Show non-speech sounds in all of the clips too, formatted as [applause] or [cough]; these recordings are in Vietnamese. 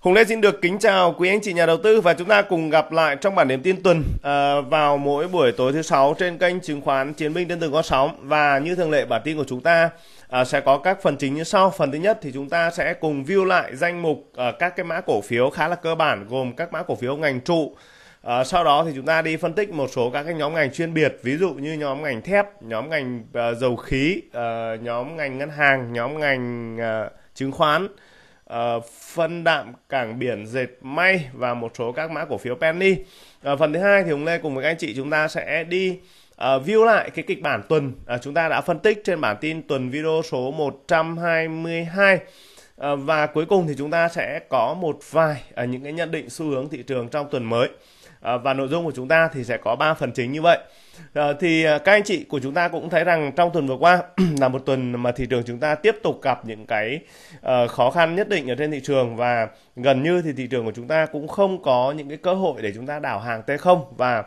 Hùng Lê xin được kính chào quý anh chị nhà đầu tư và chúng ta cùng gặp lại trong bản điểm tin tuần uh, vào mỗi buổi tối thứ sáu trên kênh chứng khoán Chiến binh trên từng có sóng và như thường lệ bản tin của chúng ta uh, sẽ có các phần chính như sau. Phần thứ nhất thì chúng ta sẽ cùng view lại danh mục uh, các cái mã cổ phiếu khá là cơ bản gồm các mã cổ phiếu ngành trụ. Uh, sau đó thì chúng ta đi phân tích một số các cái nhóm ngành chuyên biệt ví dụ như nhóm ngành thép, nhóm ngành uh, dầu khí, uh, nhóm ngành ngân hàng, nhóm ngành uh, chứng khoán Ờ, phân đạm cảng biển dệt may và một số các mã cổ phiếu penny uh, phần thứ hai thì hôm nay cùng với các anh chị chúng ta sẽ đi uh, view lại cái kịch bản tuần uh, chúng ta đã phân tích trên bản tin tuần video số 122 uh, và cuối cùng thì chúng ta sẽ có một vài uh, những cái nhận định xu hướng thị trường trong tuần mới uh, và nội dung của chúng ta thì sẽ có 3 phần chính như vậy À, thì ờ, các anh chị của chúng ta cũng thấy rằng trong tuần vừa qua [clears throat] là một tuần mà thị trường chúng ta tiếp tục gặp những cái uh, khó khăn nhất định ở trên thị trường và gần như thì thị trường của chúng ta cũng không có những cái cơ hội để chúng ta đảo hàng T0 và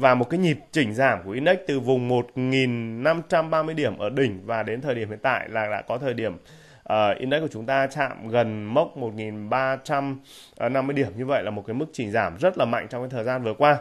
và một cái nhịp chỉnh giảm của index từ vùng 1.530 điểm ở đỉnh và đến thời điểm hiện tại là đã có thời điểm uh, index của chúng ta chạm gần mốc 1.350 điểm như vậy là một cái mức chỉnh giảm rất là mạnh trong cái thời gian vừa qua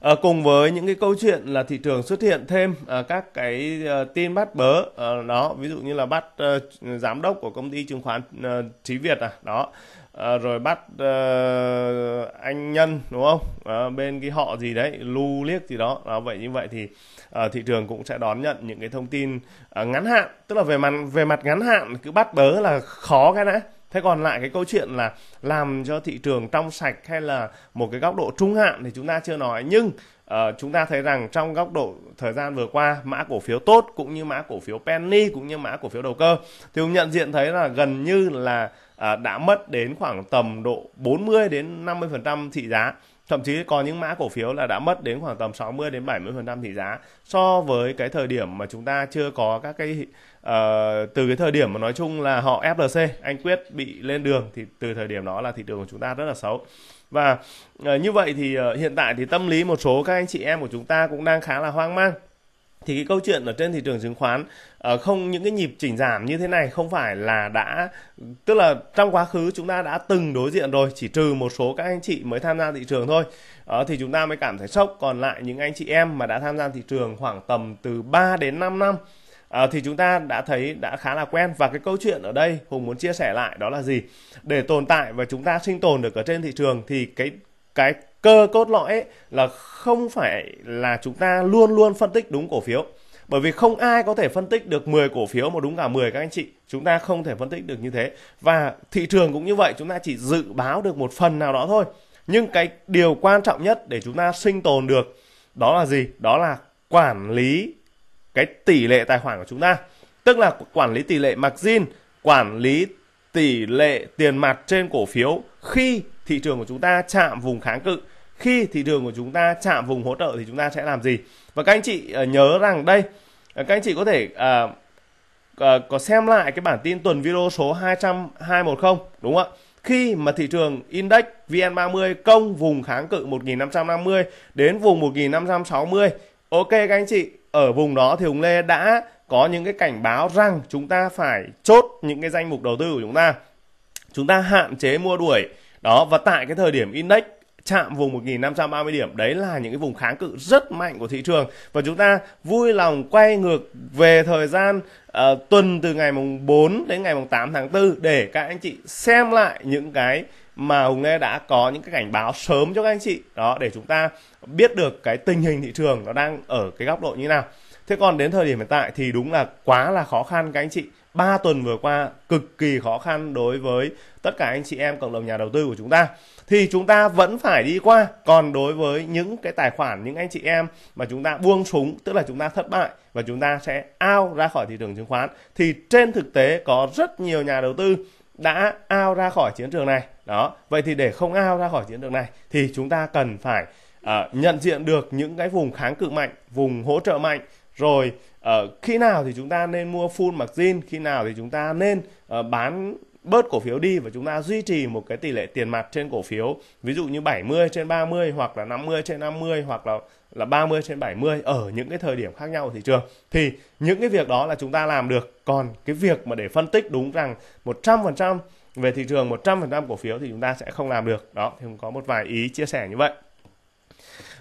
à, cùng với những cái câu chuyện là thị trường xuất hiện thêm à, các cái à, tin bắt bớ à, đó ví dụ như là bắt à, giám đốc của công ty chứng khoán à, Trí Việt à đó à, rồi bắt uh, anh nhân đúng không à, bên cái họ gì đấy lu liếc gì đó à, vậy như vậy thì uh, thị trường cũng sẽ đón nhận những cái thông tin uh, ngắn hạn tức là về mặt về mặt ngắn hạn cứ bắt bớ là khó cái đấy thế còn lại cái câu chuyện là làm cho thị trường trong sạch hay là một cái góc độ trung hạn thì chúng ta chưa nói nhưng uh, chúng ta thấy rằng trong góc độ thời gian vừa qua mã cổ phiếu tốt cũng như mã cổ phiếu penny cũng như mã cổ phiếu đầu cơ thì ông nhận diện thấy là gần như là uh, đã mất đến khoảng tầm độ 40 đến 50% thị giá thậm chí có những mã cổ phiếu là đã mất đến khoảng tầm 60 đến 70 phần trăm thị giá so với cái thời điểm mà chúng ta chưa có các cái uh, từ cái thời điểm mà nói chung là họ FLC anh quyết bị lên đường thì từ thời điểm đó là thị trường của chúng ta rất là xấu và uh, như vậy thì uh, hiện tại thì tâm lý một số các anh chị em của chúng ta cũng đang khá là hoang mang thì cái câu chuyện ở trên thị trường chứng khoán ờ, không những cái nhịp chỉnh giảm như thế này không phải là đã tức là trong quá khứ chúng ta đã từng đối diện rồi chỉ trừ một số các anh chị mới tham gia thị trường thôi ờ, thì chúng ta mới cảm thấy sốc còn lại những anh chị em mà đã tham gia thị trường khoảng tầm từ 3 đến 5 năm À, thì chúng ta đã thấy đã khá là quen và cái câu chuyện ở đây hùng muốn chia sẻ lại đó là gì để tồn tại và chúng ta sinh tồn được ở trên thị trường thì cái cái cơ cốt lõi ấy, là không phải là chúng ta luôn luôn phân tích đúng cổ phiếu bởi vì không ai có thể phân tích được 10 cổ phiếu mà đúng cả 10 các anh chị chúng ta không thể phân tích được như thế và thị trường cũng như vậy chúng ta chỉ dự báo được một phần nào đó thôi nhưng cái điều quan trọng nhất để chúng ta sinh tồn được đó là gì đó là quản lý cái tỷ lệ tài khoản của chúng ta tức là quản lý tỷ lệ margin quản lý tỷ lệ tiền mặt trên cổ phiếu khi thị trường của chúng ta chạm vùng kháng cự khi thị trường của chúng ta chạm vùng hỗ trợ thì chúng ta sẽ làm gì và các anh chị ờ, nhớ rằng đây ờ, các anh chị có thể à, à, có xem lại cái bản tin tuần video số 20210 đúng không ạ khi mà thị trường index VN30 công vùng kháng cự 1550 đến vùng 1560 ok các anh chị ở vùng đó thì Hùng Lê đã có những cái cảnh báo rằng chúng ta phải chốt những cái danh mục đầu tư của chúng ta chúng ta hạn chế mua đuổi đó và tại cái thời điểm index chạm vùng 1.530 điểm đấy là những cái vùng kháng cự rất mạnh của thị trường và chúng ta vui lòng quay ngược về thời gian uh, tuần từ ngày mùng 4 đến ngày mùng 8 tháng 4 để các anh chị xem lại những cái mà Hùng Lê đã có những cái cảnh báo sớm cho các anh chị đó để chúng ta biết được cái tình hình thị trường nó đang ở cái góc độ như nào thế còn đến thời điểm hiện tại thì đúng là quá là khó khăn các anh chị 3 tuần vừa qua cực kỳ khó khăn đối với tất cả anh chị em cộng đồng nhà đầu tư của chúng ta thì chúng ta vẫn phải đi qua còn đối với những cái tài khoản những anh chị em mà chúng ta buông súng tức là chúng ta thất bại và chúng ta sẽ ao ra khỏi thị trường chứng khoán thì trên thực tế có rất nhiều nhà đầu tư đã ao ra khỏi chiến trường này đó vậy thì để không ao ra khỏi chiến trường này thì chúng ta cần phải uh, nhận diện được những cái vùng kháng cự mạnh vùng hỗ trợ mạnh rồi uh, khi nào thì chúng ta nên mua full margin khi nào thì chúng ta nên uh, bán bớt cổ phiếu đi và chúng ta duy trì một cái tỷ lệ tiền mặt trên cổ phiếu ví dụ như 70 trên 30 hoặc là 50 trên 50 hoặc là là 30 trên 70 ở những cái thời điểm khác nhau của thị trường thì những cái việc đó là chúng ta làm được còn cái việc mà để phân tích đúng rằng 100% về thị trường 100% cổ phiếu thì chúng ta sẽ không làm được đó thì cũng có một vài ý chia sẻ như vậy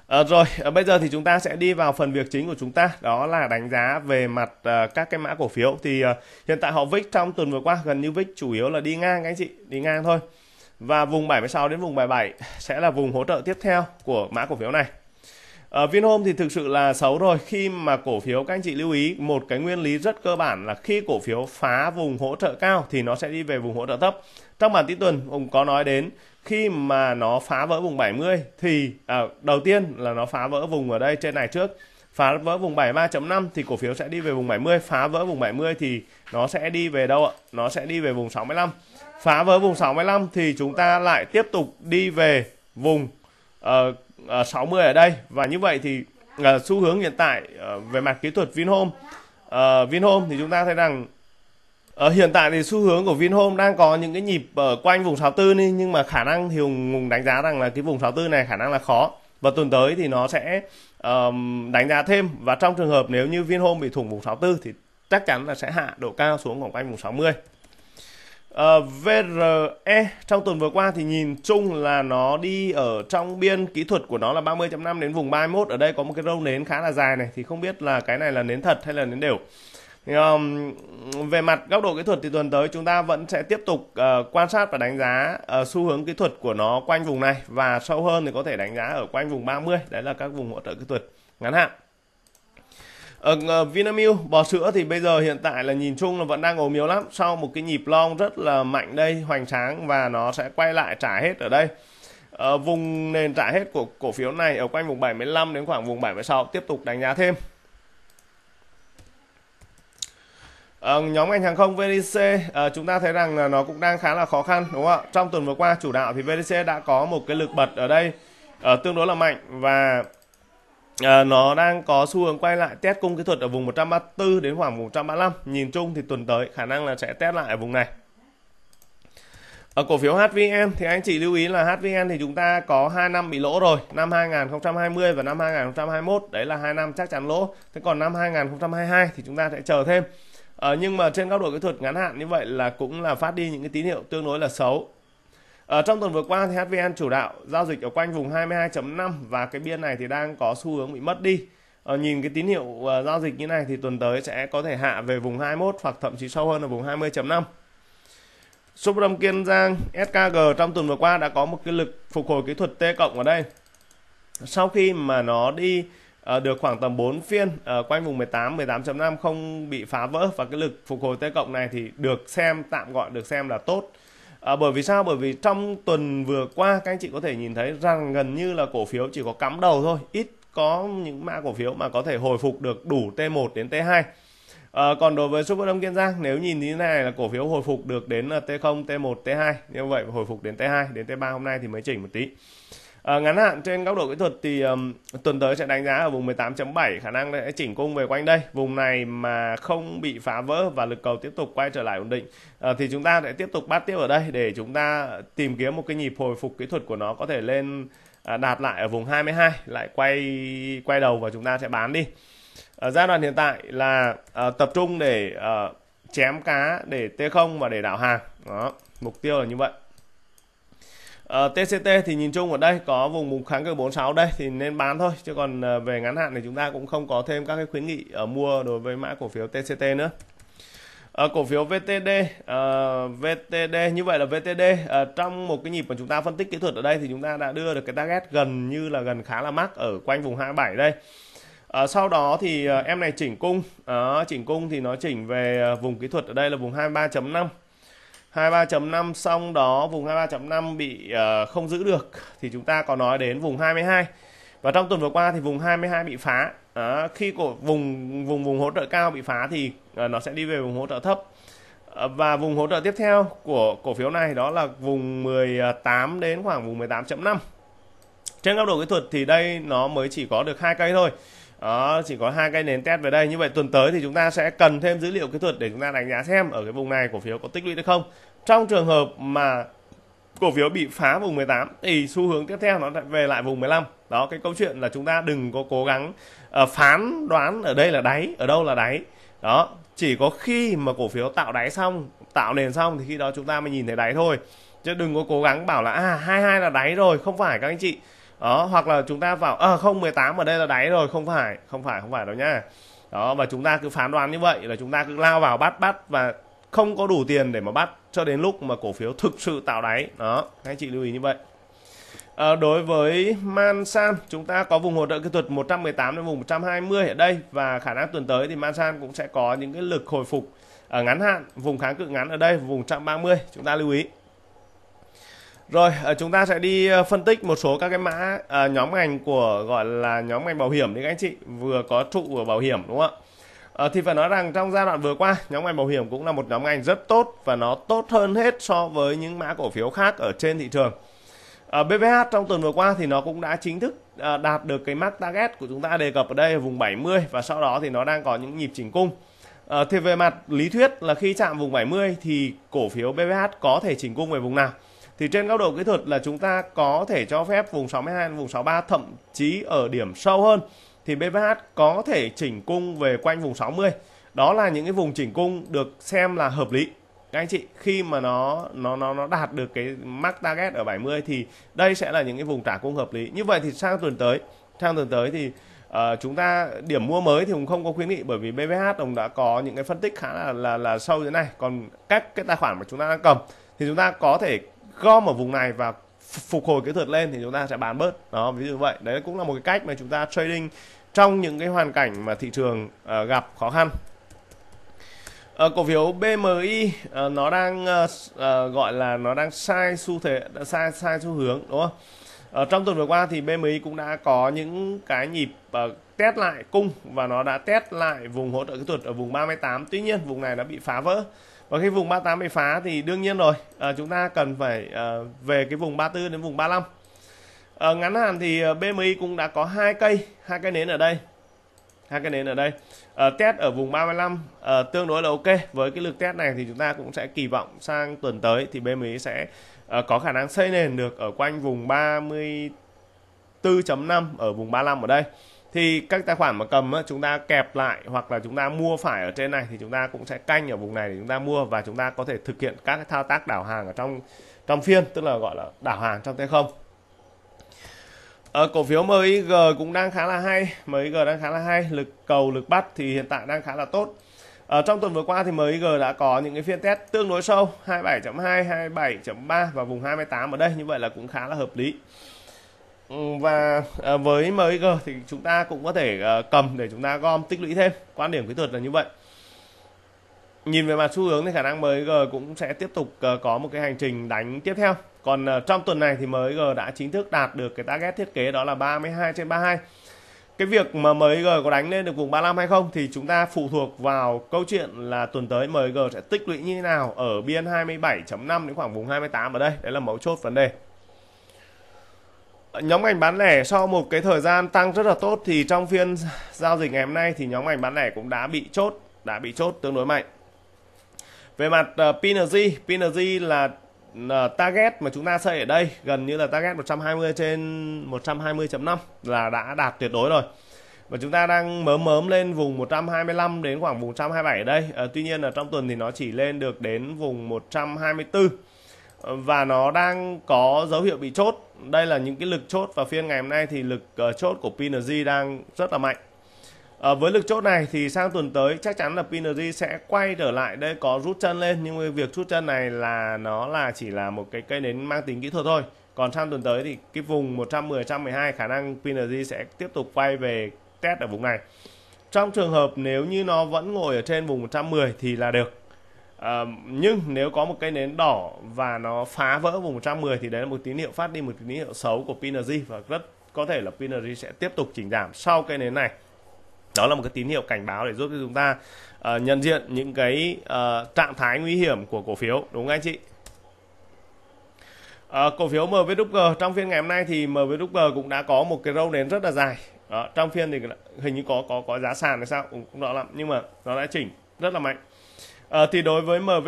À, rồi à, bây giờ thì chúng ta sẽ đi vào phần việc chính của chúng ta đó là đánh giá về mặt à, các cái mã cổ phiếu thì à, hiện tại họ VIX trong tuần vừa qua gần như VIX chủ yếu là đi ngang anh chị đi ngang thôi và vùng 76 đến vùng 77 sẽ là vùng hỗ trợ tiếp theo của mã cổ phiếu này ở Vinhome thì thực sự là xấu rồi khi mà cổ phiếu các anh chị lưu ý một cái nguyên lý rất cơ bản là khi cổ phiếu phá vùng hỗ trợ cao thì nó sẽ đi về vùng hỗ trợ thấp trong bản tin tuần ông có nói đến khi mà nó phá vỡ vùng 70 thì à, đầu tiên là nó phá vỡ vùng ở đây trên này trước phá vỡ vùng 73.5 thì cổ phiếu sẽ đi về vùng 70 phá vỡ vùng 70 thì nó sẽ đi về đâu ạ nó sẽ đi về vùng 65 phá vỡ vùng 65 thì chúng ta lại tiếp tục đi về vùng uh, uh, 60 ở đây và như vậy thì uh, xu hướng hiện tại uh, về mặt kỹ thuật Vinhome uh, Vinhome thì chúng ta thấy rằng Ờ, hiện tại thì xu hướng của Vinhome đang có những cái nhịp ở ờ, quanh vùng 64 đi nhưng mà khả năng thì Hùng đánh giá rằng là cái vùng 64 này khả năng là khó và tuần tới thì nó sẽ um, đánh giá thêm và trong trường hợp nếu như Vinhome bị thủng vùng 64 thì chắc chắn là sẽ hạ độ cao xuống khoảng quanh vùng 60. Uh, VRE trong tuần vừa qua thì nhìn chung là nó đi ở trong biên kỹ thuật của nó là 30.5 đến vùng 31 ở đây có một cái râu nến khá là dài này thì không biết là cái này là nến thật hay là nến đều um, về mặt góc độ kỹ thuật thì tuần tới chúng ta vẫn sẽ tiếp tục uh, quan sát và đánh giá uh, xu hướng kỹ thuật của nó quanh vùng này và sâu hơn thì có thể đánh giá ở quanh vùng 30 đấy là các vùng hỗ trợ kỹ thuật ngắn hạn ở ờ, Vinamilk bò sữa thì bây giờ hiện tại là nhìn chung là vẫn đang ốm yếu lắm sau một cái nhịp long rất là mạnh đây hoành tráng và nó sẽ quay lại trả hết ở đây ở vùng nền trả hết của cổ phiếu này ở quanh vùng 75 đến khoảng vùng 76 tiếp tục đánh giá thêm Ờ, nhóm ngành hàng không VDC à, ờ, chúng ta thấy rằng là nó cũng đang khá là khó khăn đúng không ạ? Trong tuần vừa qua chủ đạo thì VDC đã có một cái lực bật ở đây à, tương đối là mạnh và à, nó đang có xu hướng quay lại test cung kỹ thuật ở vùng 134 đến khoảng 135. Nhìn chung thì tuần tới khả năng là sẽ test lại ở vùng này. Ở cổ phiếu HVN thì anh chị lưu ý là HVN thì chúng ta có 2 năm bị lỗ rồi, năm 2020 và năm 2021, đấy là hai năm chắc chắn lỗ. Thế còn năm 2022 thì chúng ta sẽ chờ thêm à, nhưng mà trên góc độ kỹ thuật ngắn hạn như vậy là cũng là phát đi những cái tín hiệu tương đối là xấu ở ờ, trong tuần vừa qua thì HVN chủ đạo giao dịch ở quanh vùng 22.5 và cái biên này thì đang có xu hướng bị mất đi. Ờ, nhìn cái tín hiệu uh, giao dịch như này thì tuần tới sẽ có thể hạ về vùng 21 hoặc thậm chí sâu hơn là vùng 20.5. Supram Kiên Giang SKG trong tuần vừa qua đã có một cái lực phục hồi kỹ thuật T cộng ở đây. Sau khi mà nó đi Ờ, được khoảng tầm 4 phiên à, quanh vùng 18 18.5 không bị phá vỡ và cái lực phục hồi T cộng này thì được xem tạm gọi được xem là tốt. À, bởi vì sao? Bởi vì trong tuần vừa qua các anh chị có thể nhìn thấy rằng gần như là cổ phiếu chỉ có cắm đầu thôi, ít có những mã cổ phiếu mà có thể hồi phục được đủ T1 đến T2. À, còn đối với Super Đông Kiên Giang nếu nhìn như thế này là cổ phiếu hồi phục được đến T0, T1, T2 như vậy hồi phục đến T2 đến T3 hôm nay thì mới chỉnh một tí À, ngắn hạn trên góc độ kỹ thuật thì um, tuần tới sẽ đánh giá ở vùng 18.7 khả năng sẽ chỉnh cung về quanh đây vùng này mà không bị phá vỡ và lực cầu tiếp tục quay trở lại ổn định à, thì chúng ta sẽ tiếp tục bắt tiếp ở đây để chúng ta tìm kiếm một cái nhịp hồi phục kỹ thuật của nó có thể lên à, đạt lại ở vùng 22 lại quay quay đầu và chúng ta sẽ bán đi ở ờ, giai đoạn hiện tại là à, tập trung để à, chém cá để T0 và để đảo hàng đó mục tiêu là như vậy TCT ờ, thì nhìn chung ở đây có vùng mục kháng cự 46 đây thì nên bán thôi chứ còn ờ, về ngắn hạn thì chúng ta cũng không có thêm các cái khuyến nghị ở ờ, mua đối với mã cổ phiếu TCT nữa. À, cổ phiếu VTD à, VTD như vậy là VTD à, trong một cái nhịp mà chúng ta phân tích kỹ thuật ở đây thì chúng ta đã đưa được cái target gần như là gần khá là mắc ở quanh vùng 27 đây. À, sau đó thì à, em này chỉnh cung, à, chỉnh cung thì nó chỉnh về vùng kỹ thuật ở đây là vùng 23.5 23.5 xong đó vùng 23.5 bị uh, không giữ được thì chúng ta có nói đến vùng 22 và trong tuần vừa qua thì vùng 22 bị phá à, khi của vùng vùng vùng hỗ trợ cao bị phá thì uh, nó sẽ đi về vùng hỗ trợ thấp à, và vùng hỗ trợ tiếp theo của cổ phiếu này đó là vùng 18 đến khoảng vùng 18.5 trên góc độ kỹ thuật thì đây nó mới chỉ có được hai cây thôi đó ờ, chỉ có hai cây nền test về đây như vậy tuần tới thì chúng ta sẽ cần thêm dữ liệu kỹ thuật để chúng ta đánh giá xem ở cái vùng này cổ phiếu có tích lũy được không trong trường hợp mà cổ phiếu bị phá vùng 18 thì xu hướng tiếp theo nó lại về lại vùng 15 đó cái câu chuyện là chúng ta đừng có cố gắng uh, phán đoán ở đây là đáy ở đâu là đáy đó chỉ có khi mà cổ phiếu tạo đáy xong tạo nền xong thì khi đó chúng ta mới nhìn thấy đáy thôi chứ đừng có cố gắng bảo là à 22 là đáy rồi không phải các anh chị đó hoặc là chúng ta vào à, không 18 ở đây là đáy rồi không phải không phải không phải đâu nhá đó và chúng ta cứ phán đoán như vậy là chúng ta cứ lao vào bắt bắt và không có đủ tiền để mà bắt cho đến lúc mà cổ phiếu thực sự tạo đáy đó các anh chị lưu ý như vậy à, đối với Mansan chúng ta có vùng hỗ trợ kỹ thuật 118 đến vùng 120 ở đây và khả năng tuần tới thì Mansan cũng sẽ có những cái lực hồi phục ở ờ, ngắn hạn vùng kháng cự ngắn ở đây vùng 130 chúng ta lưu ý rồi, ờ, chúng ta sẽ đi ờ, phân tích một số các cái mã ờ, nhóm ngành của gọi là nhóm ngành bảo hiểm đấy các anh chị vừa có trụ ở bảo hiểm đúng không ạ? thì phải nói rằng trong giai đoạn vừa qua, nhóm ngành bảo hiểm cũng là một nhóm ngành rất tốt và nó tốt hơn hết so với những mã cổ phiếu khác ở trên thị trường. À, BVH trong tuần vừa qua thì nó cũng đã chính thức đạt được cái mark target của chúng ta đề cập ở đây ở vùng 70 và sau đó thì nó đang có những nhịp chỉnh cung. À, thì về mặt lý thuyết là khi chạm vùng 70 thì cổ phiếu BVH có thể chỉnh cung về vùng nào? thì trên góc độ kỹ thuật là chúng ta có thể cho phép vùng 62 vùng 63 thậm chí ở điểm sâu hơn thì BVH có thể chỉnh cung về quanh vùng 60 đó là những cái vùng chỉnh cung được xem là hợp lý các anh chị khi mà nó nó nó nó đạt được cái mark target ở 70 thì đây sẽ là những cái vùng trả cung hợp lý như vậy thì sang tuần tới sang tuần tới thì uh, chúng ta điểm mua mới thì cũng không có khuyến nghị bởi vì BVH ông đã có những cái phân tích khá là là là sâu thế này còn các cái tài khoản mà chúng ta đang cầm thì chúng ta có thể gom ở vùng này và phục hồi kỹ thuật lên thì chúng ta sẽ bán bớt đó ví dụ vậy đấy cũng là một cái cách mà chúng ta trading trong những cái hoàn cảnh mà thị trường uh, gặp khó khăn uh, cổ phiếu BMI uh, ờ, nó đang uh, uh, gọi là nó đang sai xu thế sai sai xu hướng đúng không ở trong tuần vừa qua thì BMI cũng đã có những cái nhịp uh, test lại cung và nó đã test lại vùng hỗ trợ kỹ thuật ở vùng 38 tuy nhiên vùng này đã bị phá vỡ và khi vùng 38 bị phá thì đương nhiên rồi à, chúng ta cần phải à, về cái vùng 34 đến vùng 35 à, ngắn hạn thì à, BMI cũng đã có hai cây hai cây nến ở đây hai cây nến ở đây à, test ở vùng 35 à, tương đối là ok với cái lực test này thì chúng ta cũng sẽ kỳ vọng sang tuần tới thì BMI sẽ à, có khả năng xây nền được ở quanh vùng 34.5 ở vùng 35 ở đây thì các tài khoản mà cầm á, chúng ta kẹp lại hoặc là chúng ta mua phải ở trên này thì chúng ta cũng sẽ canh ở vùng này để chúng ta mua và chúng ta có thể thực hiện các thao tác đảo hàng ở trong trong phiên tức là gọi là đảo hàng trong tay không ở ờ, cổ phiếu MIG cũng đang khá là hay MIG đang khá là hay lực cầu lực bắt thì hiện tại đang khá là tốt ở ờ, trong tuần vừa qua thì MIG đã có những cái phiên test tương đối sâu 27.2 27.3 và vùng 28 ở đây như vậy là cũng khá là hợp lý Ừ, và ờ, với MXG thì chúng ta cũng có thể ờ, cầm để chúng ta gom tích lũy thêm quan điểm kỹ thuật là như vậy nhìn về mặt xu hướng thì khả năng MXG cũng sẽ tiếp tục ờ, có một cái hành trình đánh tiếp theo còn trong tuần này thì MXG đã chính thức đạt được cái target thiết kế đó là 32 trên 32 cái việc mà MXG có đánh lên được vùng 35 hay không thì chúng ta phụ thuộc vào câu chuyện là tuần tới MXG sẽ tích lũy như thế nào ở biên 27.5 đến khoảng vùng 28 ở đây đấy là mấu chốt vấn đề nhóm ngành bán lẻ sau một cái thời gian tăng rất là tốt thì trong phiên giao dịch ngày hôm nay thì nhóm ngành bán lẻ cũng đã bị chốt đã bị chốt tương đối mạnh về mặt uh, ờ, PNG PNG là ờ, target mà chúng ta xây ở đây gần như là target 120 trên 120.5 là đã đạt tuyệt đối rồi và chúng ta đang mớm mớm lên vùng 125 đến khoảng vùng 127 ở đây à, tuy nhiên là trong tuần thì nó chỉ lên được đến vùng 124 và nó đang có dấu hiệu bị chốt đây là những cái lực chốt và phiên ngày hôm nay thì lực uh, chốt của PNG đang rất là mạnh À, với lực chốt này thì sang tuần tới chắc chắn là PNG sẽ quay trở lại đây có rút chân lên nhưng việc rút chân này là nó là chỉ là một cái cây nến mang tính kỹ thuật thôi còn sang tuần tới thì cái vùng 110 112 khả năng PNG sẽ tiếp tục quay về test ở vùng này trong trường hợp nếu như nó vẫn ngồi ở trên vùng 110 thì là được nhưng nếu có một cây nến đỏ và nó phá vỡ vùng 110 thì đấy là một tín hiệu phát đi một tín hiệu xấu của Pinergy và rất có thể là Pinergy sẽ tiếp tục chỉnh giảm sau cây nến này đó là một cái tín hiệu cảnh báo để giúp cho chúng ta uh, nhận diện những cái uh, trạng thái nguy hiểm của cổ phiếu đúng không anh chị uh, cổ phiếu MVWG trong phiên ngày hôm nay thì MVWG cũng đã có một cái râu nến rất là dài đó, trong phiên thì hình như có có có giá sàn hay sao cũng, cũng đó lắm nhưng mà nó đã chỉnh rất là mạnh À, thì đối với MV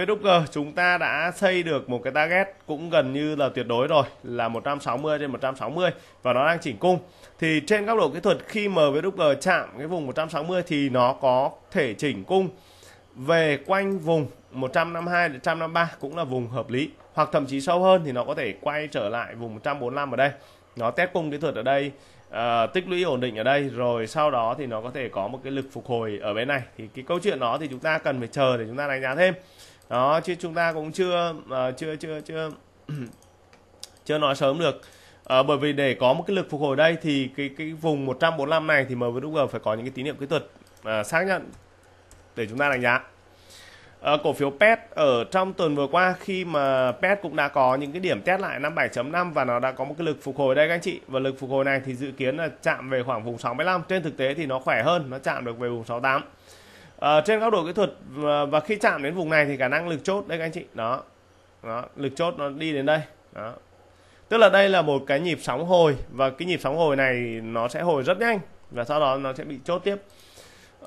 chúng ta đã xây được một cái target cũng gần như là tuyệt đối rồi là 160 trên 160 và nó đang chỉnh cung. Thì trên góc độ kỹ thuật khi MV chạm cái vùng 160 thì nó có thể chỉnh cung về quanh vùng 152 đến 153 cũng là vùng hợp lý hoặc thậm chí sâu hơn thì nó có thể quay trở lại vùng 145 ở đây. Nó test cung kỹ thuật ở đây à, tích lũy ổn định ở đây rồi sau đó thì nó có thể có một cái lực phục hồi ở bên này thì cái câu chuyện đó thì chúng ta cần phải chờ để chúng ta đánh giá thêm đó chứ chúng ta cũng chưa uh, chưa chưa chưa [clears throat] chưa nói sớm được à, bởi vì để có một cái lực phục hồi đây thì cái cái vùng 145 này thì MVG phải có những cái tín hiệu kỹ thuật à, xác nhận để chúng ta đánh giá Ờ, cổ phiếu PET ở trong tuần vừa qua khi mà PET cũng đã có những cái điểm test lại 57.5 và nó đã có một cái lực phục hồi đây các anh chị và lực phục hồi này thì dự kiến là chạm về khoảng vùng 65 trên thực tế thì nó khỏe hơn nó chạm được về vùng 68 à, ờ, trên góc độ kỹ thuật và khi chạm đến vùng này thì khả năng lực chốt đây các anh chị đó, đó lực chốt nó đi đến đây đó tức là đây là một cái nhịp sóng hồi và cái nhịp sóng hồi này nó sẽ hồi rất nhanh và sau đó nó sẽ bị chốt tiếp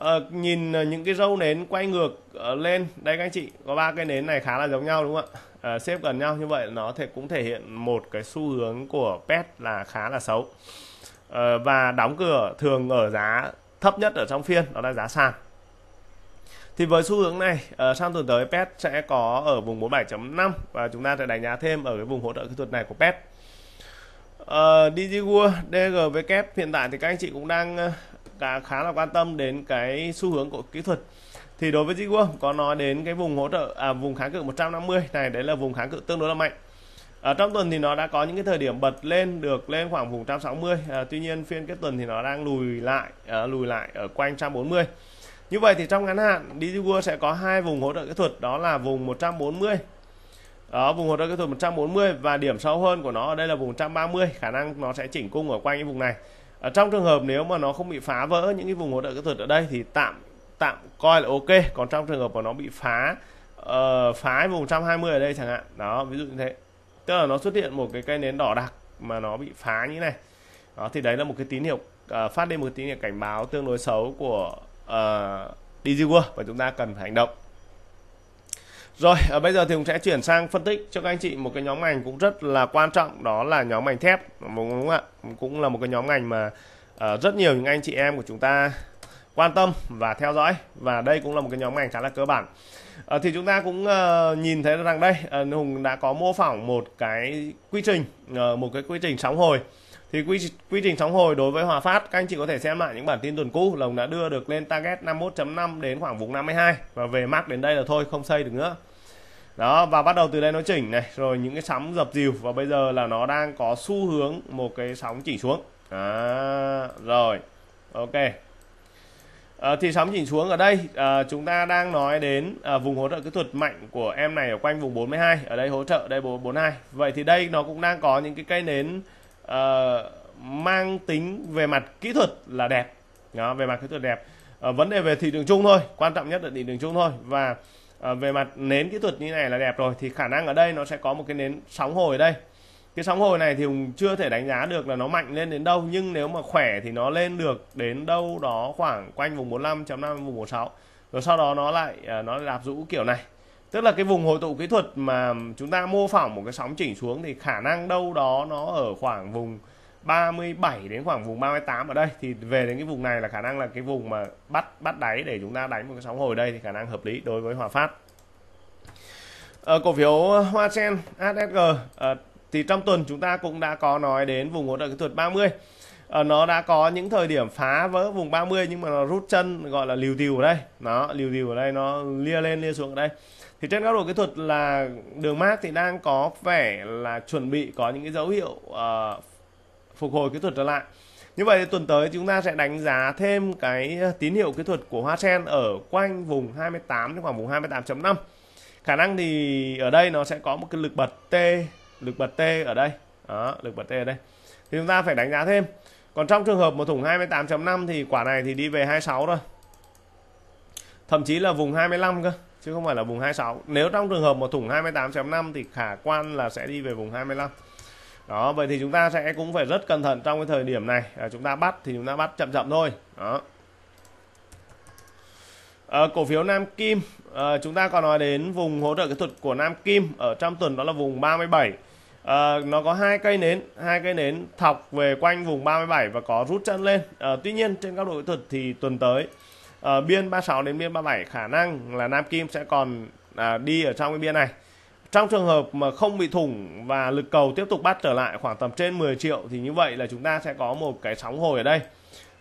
à, nhìn ờ, những cái râu nến quay ngược ờ, lên đây các anh chị có ba cái nến này khá là giống nhau đúng không ạ à, xếp gần nhau như vậy nó thể cũng thể hiện một cái xu hướng của pet là khá là xấu à, và đóng cửa thường ở giá thấp nhất ở trong phiên đó là giá sàn thì với xu hướng này sang tuần tới PET sẽ có ở vùng 47.5 và chúng ta sẽ đánh giá thêm ở cái vùng hỗ trợ kỹ thuật này của PET uh, DigiWorld DGW hiện tại thì các anh chị cũng đang cả khá là quan tâm đến cái xu hướng của kỹ thuật thì đối với Jiguang có nói đến cái vùng hỗ trợ à, vùng kháng cự 150 này đấy là vùng kháng cự tương đối là mạnh ở trong tuần thì nó đã có những cái thời điểm bật lên được lên khoảng vùng 160 à, tuy nhiên phiên kết tuần thì nó đang lùi lại à, lùi lại ở quanh 140 như vậy thì trong ngắn hạn Digicua sẽ có hai vùng hỗ trợ kỹ thuật đó là vùng 140 ở vùng hỗ trợ kỹ thuật 140 và điểm sâu hơn của nó ở đây là vùng 130 khả năng nó sẽ chỉnh cung ở quanh cái vùng này à, trong trường hợp nếu mà nó không bị phá vỡ những cái vùng hỗ trợ kỹ thuật ở đây thì tạm tạm coi là ok còn trong trường hợp mà nó bị phá uh, phá vùng 120 ở đây chẳng hạn đó ví dụ như thế tức là nó xuất hiện một cái cây nến đỏ đặc mà nó bị phá như này đó thì đấy là một cái tín hiệu uh, phát lên một tín hiệu cảnh báo tương đối xấu của uh, ờ, DigiWorld và chúng ta cần phải hành động rồi, à, bây giờ thì cũng sẽ chuyển sang phân tích cho các anh chị một cái nhóm ngành cũng rất là quan trọng đó là nhóm ngành thép đúng không ạ? Cũng là một cái nhóm ngành mà uh, rất nhiều những anh chị em của chúng ta quan tâm và theo dõi và đây cũng là một cái nhóm ngành khá là cơ bản. À, thì chúng ta cũng uh, nhìn thấy rằng đây uh, Hùng đã có mô phỏng một cái quy trình uh, một cái quy trình sóng hồi thì quy quy trình sóng hồi đối với Hòa Phát các anh chị có thể xem lại những bản tin tuần cũ lồng đã đưa được lên target 51.5 đến khoảng vùng 52 và về mắc đến đây là thôi không xây được nữa đó và bắt đầu từ đây nó chỉnh này rồi những cái sóng dập dìu và bây giờ là nó đang có xu hướng một cái sóng chỉnh xuống à, rồi ok à, thì sóng chỉnh xuống ở đây à, chúng ta đang nói đến à, vùng hỗ trợ kỹ thuật mạnh của em này ở quanh vùng 42 ở đây hỗ trợ đây 42 vậy thì đây nó cũng đang có những cái cây nến uh, mang tính về mặt kỹ thuật là đẹp đó về mặt kỹ thuật đẹp uh, vấn đề về thị trường chung thôi quan trọng nhất là thị trường chung thôi và uh, về mặt nến kỹ thuật như này là đẹp rồi thì khả năng ở đây nó sẽ có một cái nến sóng hồi ở đây cái sóng hồi này thì chưa thể đánh giá được là nó mạnh lên đến đâu nhưng nếu mà khỏe thì nó lên được đến đâu đó khoảng quanh vùng 45.5 vùng 46 rồi sau đó nó lại nó lại đạp rũ kiểu này tức là cái vùng hội tụ kỹ thuật mà chúng ta mô phỏng một cái sóng chỉnh xuống thì khả năng đâu đó nó ở khoảng vùng 37 đến khoảng vùng 38 ở đây thì về đến cái vùng này là khả năng là cái vùng mà bắt bắt đáy để chúng ta đánh một cái sóng hồi đây thì khả năng hợp lý đối với Hòa Phát. Ở ờ, cổ phiếu Hoa Sen HSG ờ, thì trong tuần chúng ta cũng đã có nói đến vùng hỗ trợ kỹ thuật 30 ờ, nó đã có những thời điểm phá vỡ vùng 30 nhưng mà nó rút chân gọi là liều tiều ở đây nó liều tiều ở đây nó lia lên lia xuống ở đây thì trên góc độ kỹ thuật là đường mát thì đang có vẻ là chuẩn bị có những cái dấu hiệu uh, phục hồi kỹ thuật trở lại như vậy thì tuần tới chúng ta sẽ đánh giá thêm cái ờ, tín hiệu kỹ thuật của hoa sen ở quanh vùng 28 đến khoảng vùng 28.5 khả năng thì ở đây nó sẽ có một cái lực bật T lực bật T ở đây đó, lực bật T ở đây thì chúng ta phải đánh giá thêm còn trong trường hợp một thủng 28.5 thì quả này thì đi về 26 rồi thậm chí là vùng 25 cơ chứ không phải là vùng 26 nếu trong trường hợp mà thủng 28.5 thì khả quan là sẽ đi về vùng 25 đó vậy thì chúng ta sẽ cũng phải rất cẩn thận trong cái thời điểm này à, chúng ta bắt thì chúng ta bắt chậm chậm thôi đó à, cổ phiếu Nam Kim à, chúng ta còn nói đến vùng hỗ trợ kỹ thuật của Nam Kim ở trong tuần đó là vùng 37 à, ờ, nó có hai cây nến hai cây nến thọc về quanh vùng 37 và có rút chân lên à, tuy nhiên trên các độ kỹ thuật thì tuần tới ở ờ, biên 36 đến biên 37 khả năng là Nam Kim sẽ còn à, đi ở trong cái biên này trong trường hợp mà không bị thủng và lực cầu tiếp tục bắt trở lại khoảng tầm trên 10 triệu thì như vậy là chúng ta sẽ có một cái sóng hồi ở đây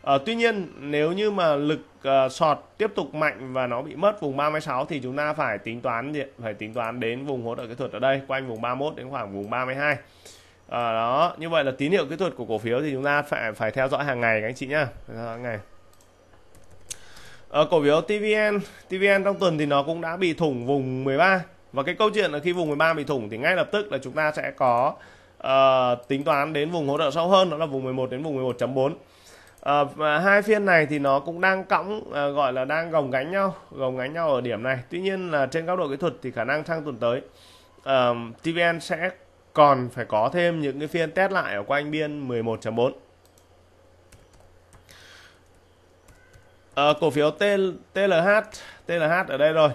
à, tuy nhiên nếu như mà lực à, sọt tiếp tục mạnh và nó bị mất vùng 36 thì chúng ta phải tính toán phải tính toán đến vùng hỗ trợ kỹ thuật ở đây quanh vùng 31 đến khoảng vùng 32 à, đó như vậy là tín hiệu kỹ thuật của cổ phiếu thì chúng ta phải phải theo dõi hàng ngày các anh chị nhá ngày à, cổ phiếu TVN TVN trong tuần thì nó cũng đã bị thủng vùng 13 và cái câu chuyện là khi vùng 13 bị thủng thì ngay lập tức là chúng ta sẽ có uh, tính toán đến vùng hỗ trợ sâu hơn đó là vùng 11 đến vùng 11.4 À, ờ, và hai phiên này thì nó cũng đang cõng à, gọi là đang gồng gánh nhau gồng gánh nhau ở điểm này tuy nhiên là trên góc độ kỹ thuật thì khả năng sang tuần tới à, TVN sẽ còn phải có thêm những cái phiên test lại ở quanh biên 11.4 uh, cổ phiếu TL, TLH TLH ở đây rồi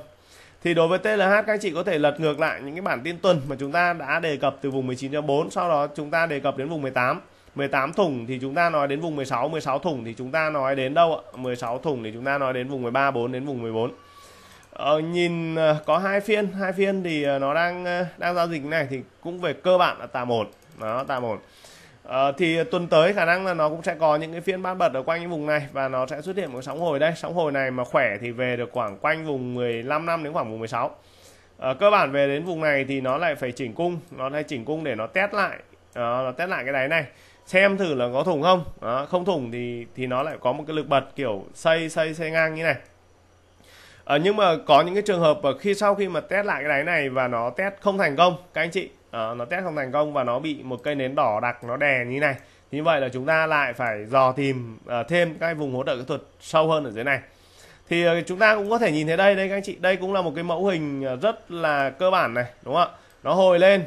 thì đối với TLH các anh chị có thể lật ngược lại những cái bản tin tuần mà chúng ta đã đề cập từ vùng 19.4 sau đó chúng ta đề cập đến vùng 18 18 thùng thì chúng ta nói đến vùng 16 16 thùng thì chúng ta nói đến đâu ạ 16 thùng thì chúng ta nói đến vùng 13 4 đến vùng 14 ờ, nhìn ờ, có hai phiên hai phiên thì ờ, nó đang đang giao dịch này thì cũng về cơ bản là tà ổn nó tà ổn Ờ, thì tuần tới khả năng là nó cũng sẽ có những cái phiên bán bật ở quanh những vùng này và nó sẽ xuất hiện một sóng hồi đây sóng hồi này mà khỏe thì về được khoảng quanh vùng 15 năm đến khoảng vùng 16 à, ờ, cơ bản về đến vùng này thì nó lại phải chỉnh cung nó lại chỉnh cung để nó test lại à, nó test lại cái đáy này xem thử là có thủng không à, không thủng thì thì nó lại có một cái lực bật kiểu xây xây xây ngang như này à, nhưng mà có những cái trường hợp khi sau khi mà test lại cái đáy này và nó test không thành công các anh chị à, nó test không thành công và nó bị một cây nến đỏ đặc nó đè như này như vậy là chúng ta lại phải dò tìm à, thêm cái vùng hỗ trợ kỹ thuật sâu hơn ở dưới này thì ờ, chúng ta cũng có thể nhìn thấy đây đây các anh chị đây cũng là một cái mẫu hình rất là cơ bản này đúng không ạ nó hồi lên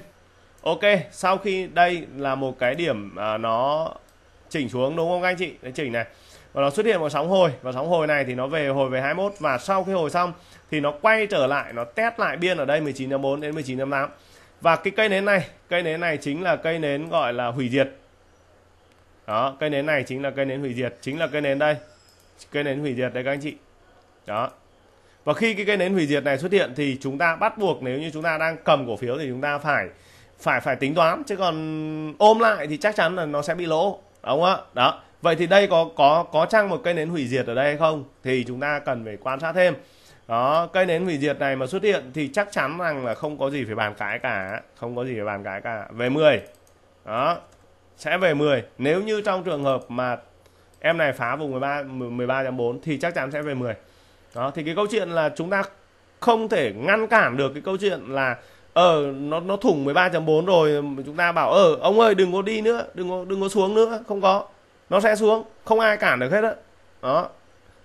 ok sau khi đây là một cái điểm à, nó chỉnh xuống đúng không các anh chị đấy chỉnh này và nó xuất hiện một sóng hồi và sóng hồi này thì nó về hồi về 21 và sau khi hồi xong thì nó quay trở lại nó test lại biên ở đây 19.4 đến 19.8 và cái cây nến này cây nến này chính là cây nến gọi là hủy diệt đó cây nến này chính là cây nến hủy diệt chính là cây nến đây cây nến hủy diệt đấy các anh chị đó và khi cái cây nến hủy diệt này xuất hiện thì chúng ta bắt buộc nếu như chúng ta đang cầm cổ phiếu thì chúng ta phải phải phải tính toán chứ còn ôm lại thì chắc chắn là nó sẽ bị lỗ đúng không ạ đó vậy thì đây có có có chăng một cây nến hủy diệt ở đây hay không thì chúng ta cần phải quan sát thêm đó cây nến hủy diệt này mà xuất hiện thì chắc chắn rằng là không có gì phải bàn cãi cả không có gì phải bàn cãi cả về 10 đó sẽ về 10 nếu như trong trường hợp mà em này phá vùng 13 13.4 thì chắc chắn sẽ về 10 đó thì cái câu chuyện là chúng ta không thể ngăn cản được cái câu chuyện là ờ nó nó thủng 13.4 rồi chúng ta bảo ờ ông ơi đừng có đi nữa đừng có đừng có xuống nữa không có nó sẽ xuống không ai cản được hết đó. đó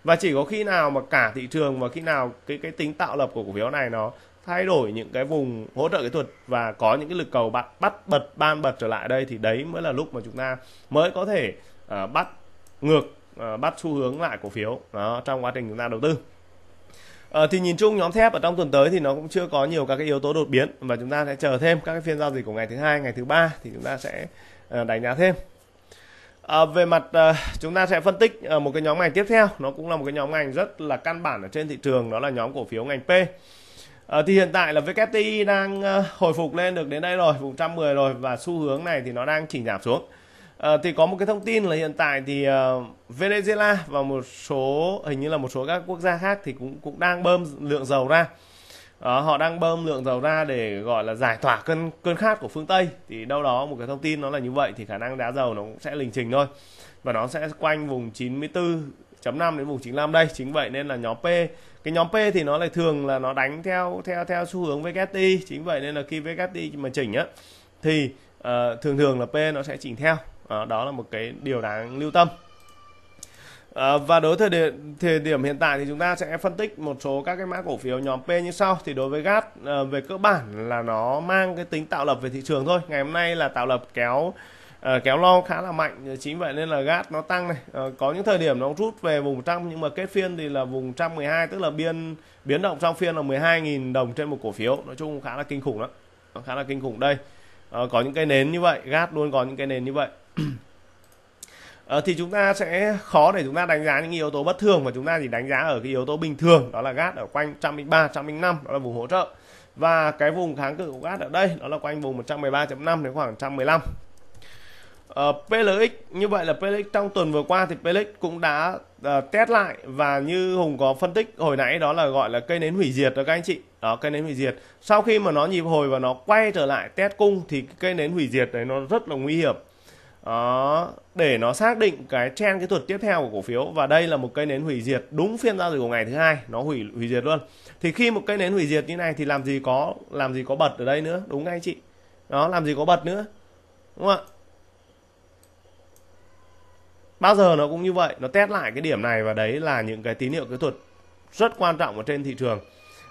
và chỉ có khi nào mà cả thị trường và khi nào cái cái tính tạo lập của cổ phiếu này nó thay đổi những cái vùng hỗ trợ kỹ thuật và có những cái lực cầu bắt bắt bật ban bật trở lại đây thì đấy mới là lúc mà chúng ta mới có thể uh, bắt ngược uh, bắt xu hướng lại cổ phiếu đó trong quá trình chúng ta đầu tư À, thì nhìn chung nhóm thép ở trong tuần tới thì nó cũng chưa có nhiều các cái yếu tố đột biến và chúng ta sẽ chờ thêm các cái phiên giao dịch của ngày thứ hai ngày thứ ba thì chúng ta sẽ đánh giá thêm À, về mặt à, chúng ta sẽ phân tích à, một cái nhóm ngành tiếp theo, nó cũng là một cái nhóm ngành rất là căn bản ở trên thị trường, đó là nhóm cổ phiếu ngành P. À, thì hiện tại là VKTI đang à, hồi phục lên được đến đây rồi, vùng 110 rồi và xu hướng này thì nó đang chỉ giảm xuống. À, thì có một cái thông tin là hiện tại thì à, Venezuela và một số hình như là một số các quốc gia khác thì cũng cũng đang bơm lượng dầu ra à, họ đang bơm lượng dầu ra để gọi là giải tỏa cơn cơn khát của phương tây thì đâu đó một cái thông tin nó là như vậy thì khả năng đá dầu nó cũng sẽ lình trình thôi và nó sẽ quanh vùng 94.5 đến vùng 95 đây chính vậy nên là nhóm P cái nhóm P thì nó lại thường là nó đánh theo theo theo xu hướng VKT chính vậy nên là khi VKT mà chỉnh á thì uh, thường thường là P nó sẽ chỉnh theo uh, đó là một cái điều đáng lưu tâm Ờ, và đối thời điểm, thời điểm hiện tại thì chúng ta sẽ phân tích một số các cái mã cổ phiếu nhóm P như sau. Thì đối với GAT ờ, về cơ bản là nó mang cái tính tạo lập về thị trường thôi. Ngày hôm nay là tạo lập kéo ờ, kéo lo khá là mạnh chính vậy nên là GAT nó tăng này. có những thời điểm nó rút về vùng trăm nhưng mà kết phiên thì là vùng trăm 112 tức là biên biến động trong phiên là 12.000 đồng trên một cổ phiếu. Nói chung khá là kinh khủng đó. Khá là kinh khủng đây. có những cái nến như vậy, GAT luôn có những cái nến như vậy. Ờ, thì chúng ta sẽ khó để chúng ta đánh giá những yếu tố bất thường mà chúng ta chỉ đánh giá ở cái yếu tố bình thường đó là gác ở quanh 103 105 đó là vùng hỗ trợ và cái vùng kháng cự của gác ở đây đó là quanh vùng 113.5 đến khoảng 115 ờ, PLX như vậy là PLX trong tuần vừa qua thì PLX cũng đã uh, test lại và như Hùng có phân tích hồi nãy đó là gọi là cây nến hủy diệt đó các anh chị đó cây nến hủy diệt sau khi mà nó nhịp hồi và nó quay trở lại test cung thì cây nến hủy diệt đấy nó rất là nguy hiểm đó, để nó xác định cái trend kỹ thuật tiếp theo của cổ phiếu và đây là một cây nến hủy diệt đúng phiên giao dịch của ngày thứ hai nó hủy hủy diệt luôn thì khi một cây nến hủy diệt như này thì làm gì có làm gì có bật ở đây nữa đúng ngay chị đó làm gì có bật nữa đúng không ạ bao giờ nó cũng như vậy nó test lại cái điểm này và đấy là những cái tín hiệu kỹ thuật rất quan trọng ở trên thị trường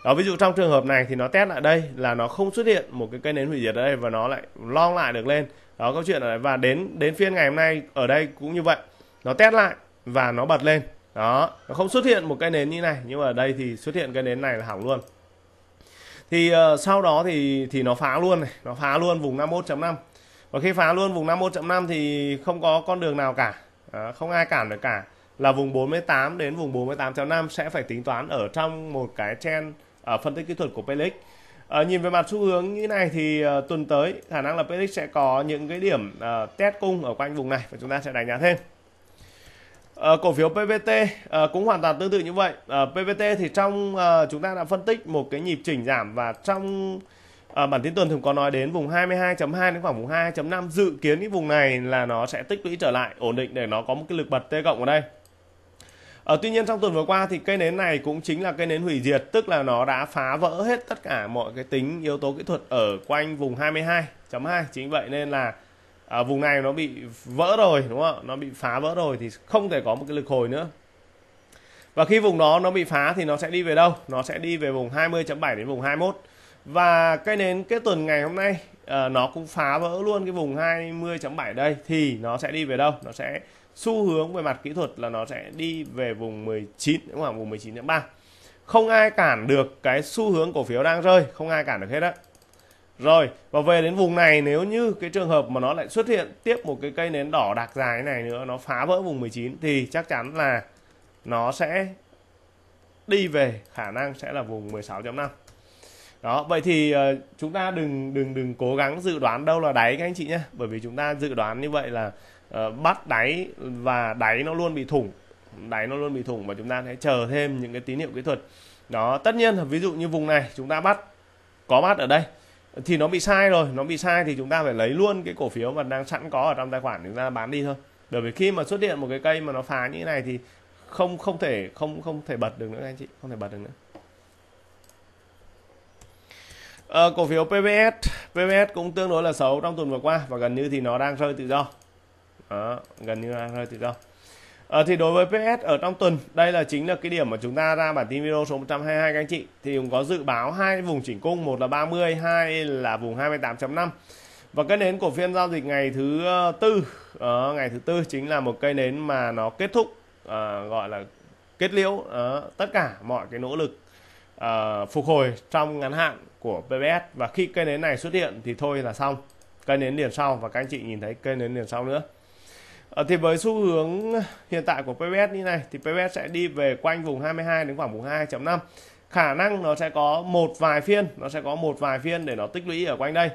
đó ví dụ trong trường hợp này thì nó test lại đây là nó không xuất hiện một cái cây nến hủy diệt ở đây và nó lại long lại được lên đó câu chuyện này và đến đến phiên ngày hôm nay ở đây cũng như vậy nó test lại và nó bật lên đó nó không xuất hiện một cái nến như này nhưng mà ở đây thì xuất hiện cái nến này là hỏng luôn thì uh, sau đó thì thì nó phá luôn này nó phá luôn vùng 51.5 và khi phá luôn vùng 51.5 thì không có con đường nào cả à, không ai cản được cả là vùng 48 đến vùng 48.5 sẽ phải tính toán ở trong một cái chen ở ờ, phân tích kỹ thuật của Pelix À, nhìn về mặt xu hướng như này thì uh, tuần tới khả năng là PX sẽ có những cái điểm uh, test cung ở quanh vùng này và chúng ta sẽ đánh giá thêm. Uh, cổ phiếu PVT uh, cũng hoàn toàn tương tự như vậy. Uh, PVT thì trong uh, chúng ta đã phân tích một cái nhịp chỉnh giảm và trong uh, bản tin tuần thường có nói đến vùng 22.2 đến khoảng vùng 2.5 dự kiến cái vùng này là nó sẽ tích lũy trở lại ổn định để nó có một cái lực bật T cộng ở đây ở ờ, tuy nhiên trong tuần vừa qua thì cây nến này cũng chính là cây nến hủy diệt tức là nó đã phá vỡ hết tất cả mọi cái tính yếu tố kỹ thuật ở quanh vùng 22.2 chính vậy nên là à, vùng này nó bị vỡ rồi đúng không ạ nó bị phá vỡ rồi thì không thể có một cái lực hồi nữa và khi vùng đó nó bị phá thì nó sẽ đi về đâu nó sẽ đi về vùng 20.7 đến vùng 21 và cây nến cái tuần ngày hôm nay uh, nó cũng phá vỡ luôn cái vùng 20.7 đây thì nó sẽ đi về đâu nó sẽ xu hướng về mặt kỹ thuật là nó sẽ đi về vùng 19 đúng khoảng vùng 19 3 không ai cản được cái xu hướng cổ phiếu đang rơi không ai cản được hết á rồi và về đến vùng này nếu như cái trường hợp mà nó lại xuất hiện tiếp một cái cây nến đỏ đặc dài này nữa nó phá vỡ vùng 19 thì chắc chắn là nó sẽ đi về khả năng sẽ là vùng 16.5 đó vậy thì uh, chúng ta đừng đừng đừng cố gắng dự đoán đâu là đáy các anh chị nhé bởi vì chúng ta dự đoán như vậy là Ờ, bắt đáy và đáy nó luôn bị thủng đáy nó luôn bị thủng và chúng ta hãy chờ thêm những cái tín hiệu kỹ thuật đó tất nhiên là ví dụ như vùng này chúng ta bắt có bắt ở đây thì nó bị sai rồi nó bị sai thì chúng ta phải lấy luôn cái cổ phiếu mà đang sẵn có ở trong tài khoản chúng ta bán đi thôi bởi vì khi mà xuất hiện một cái cây mà nó phá như thế này thì không không thể không không thể bật được nữa anh chị không thể bật được nữa à, cổ phiếu PBS PBS cũng tương đối là xấu trong tuần vừa qua và gần như thì nó đang rơi tự do đó, gần như là hơi tự do À, thì đối với PS ở trong tuần đây là chính là cái điểm mà chúng ta ra bản tin video số 122 các anh chị thì cũng có dự báo hai vùng chỉnh cung một là 30 hai là vùng 28.5 và cái nến của phiên giao dịch ngày thứ ờ, tư à, ngày thứ tư chính là một cây nến mà nó kết thúc à, gọi là kết liễu à, tất cả mọi cái nỗ lực à, phục hồi trong ngắn hạn của PPS và khi cây nến này xuất hiện thì thôi là xong cây nến liền sau và các anh chị nhìn thấy cây nến liền sau nữa ở ờ, thì với xu hướng hiện tại của PVS như này thì PVS sẽ đi về quanh vùng 22 đến khoảng vùng 2.5 khả năng nó sẽ có một vài phiên nó sẽ có một vài phiên để nó tích lũy ở quanh đây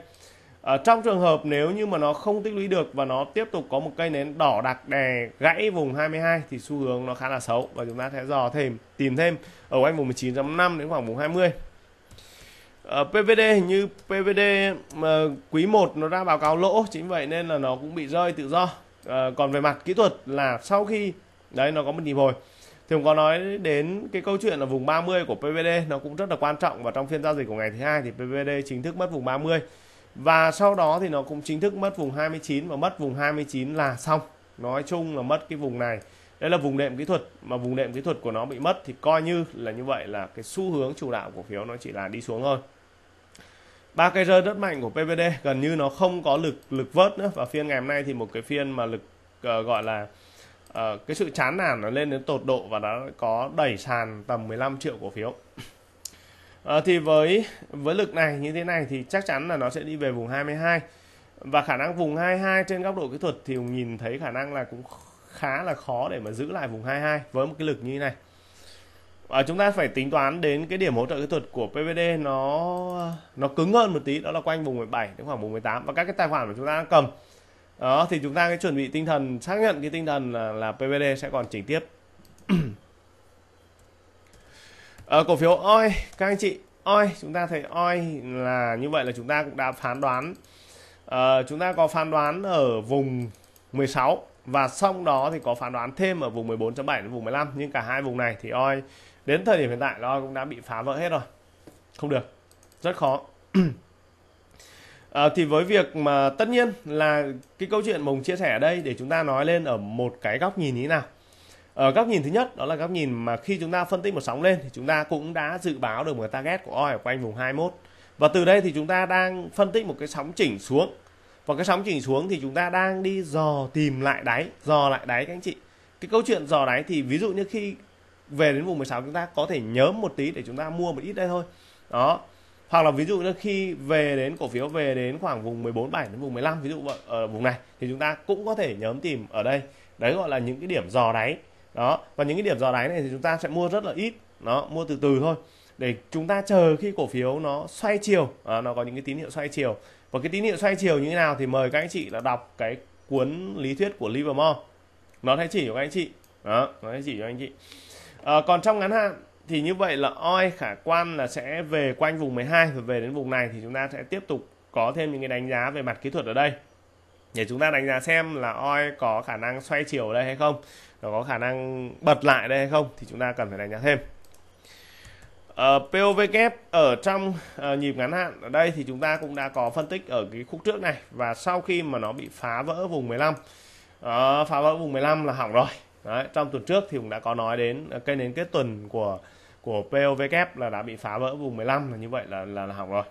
ở ờ, trong trường hợp nếu như mà nó không tích lũy được và nó tiếp tục có một cây nến đỏ đặc đè gãy vùng 22 thì xu hướng nó khá là xấu và chúng ta sẽ dò thêm tìm thêm ở quanh vùng 19.5 đến khoảng vùng 20 ở PVD hình như PVD mà quý 1 nó ra báo cáo lỗ chính vậy nên là nó cũng bị rơi tự do à, còn về mặt kỹ thuật là sau khi đấy nó có một nhịp hồi thì cũng có nói đến cái câu chuyện là vùng 30 của PVD nó cũng rất là quan trọng và trong phiên giao dịch của ngày thứ hai thì PVD chính thức mất vùng 30 và sau đó thì nó cũng chính thức mất vùng 29 và mất vùng 29 là xong nói chung là mất cái vùng này đây là vùng đệm kỹ thuật mà vùng đệm kỹ thuật của nó bị mất thì coi như là như vậy là cái xu hướng chủ đạo của phiếu nó chỉ là đi xuống thôi ba cây rơi rất mạnh của PVD gần như nó không có lực lực vớt nữa và phiên ngày hôm nay thì một cái phiên mà lực uh, gọi là uh, cái sự chán nản nó lên đến tột độ và đã có đẩy sàn tầm 15 triệu cổ phiếu uh, thì với với lực này như thế này thì chắc chắn là nó sẽ đi về vùng 22 và khả năng vùng 22 trên góc độ kỹ thuật thì nhìn thấy khả năng là cũng khá là khó để mà giữ lại vùng 22 với một cái lực như thế này à, chúng ta phải tính toán đến cái điểm hỗ trợ kỹ thuật của PVD nó nó cứng hơn một tí đó là quanh vùng 17 đến khoảng vùng 18 và các cái tài khoản mà chúng ta đang cầm đó thì chúng ta cái chuẩn bị tinh thần xác nhận cái tinh thần là, là PVD sẽ còn chỉnh tiếp à, cổ phiếu oi các anh chị oi chúng ta thấy oi là như vậy là chúng ta cũng đã phán đoán à, chúng ta có phán đoán ở vùng 16 và xong đó thì có phán đoán thêm ở vùng 14.7 đến vùng 15 nhưng cả hai vùng này thì oi đến thời điểm hiện tại nó cũng đã bị phá vỡ hết rồi không được rất khó [clears throat] à, thì với việc mà tất nhiên là cái câu chuyện mùng chia sẻ ở đây để chúng ta nói lên ở một cái góc nhìn như nào ở góc nhìn thứ nhất đó là góc nhìn mà khi chúng ta phân tích một sóng lên thì chúng ta cũng đã dự báo được một target của oi ở quanh vùng 21 và từ đây thì chúng ta đang phân tích một cái sóng chỉnh xuống và cái sóng chỉnh xuống thì chúng ta đang đi dò tìm lại đáy dò lại đáy các anh chị cái câu chuyện dò đáy thì ví dụ như khi về đến vùng 16 chúng ta có thể nhớ một tí để chúng ta mua một ít đây thôi đó hoặc là ví dụ như khi về đến cổ phiếu về đến khoảng vùng 14 7 đến vùng 15 ví dụ ở vùng này thì chúng ta cũng có thể nhóm tìm ở đây đấy gọi là những cái điểm dò đáy đó và những cái điểm dò đáy này thì chúng ta sẽ mua rất là ít nó mua từ từ thôi để chúng ta chờ khi cổ phiếu nó xoay chiều à, nó có những cái tín hiệu xoay chiều và cái tín hiệu xoay chiều như thế nào thì mời các anh chị là đọc cái cuốn lý thuyết của Livermore nó sẽ chỉ cho các anh chị đó nó sẽ chỉ cho anh chị à, còn trong ngắn hạn thì như vậy là oi khả quan là sẽ về quanh vùng 12 và về đến vùng này thì chúng ta sẽ tiếp tục có thêm những cái đánh giá về mặt kỹ thuật ở đây để chúng ta đánh giá xem là oi có khả năng xoay chiều ở đây hay không nó có khả năng bật lại đây hay không thì chúng ta cần phải đánh giá thêm Uh, ờ, POVK ở trong uh, nhịp ngắn hạn ở đây thì chúng ta cũng đã có phân tích ở cái khúc trước này và sau khi mà nó bị phá vỡ vùng 15 uh, phá vỡ vùng 15 là hỏng rồi Đấy, trong tuần trước thì cũng đã có nói đến cây nến kết tuần của của POVK e là đã bị phá vỡ vùng 15 là như vậy là là, là hỏng rồi.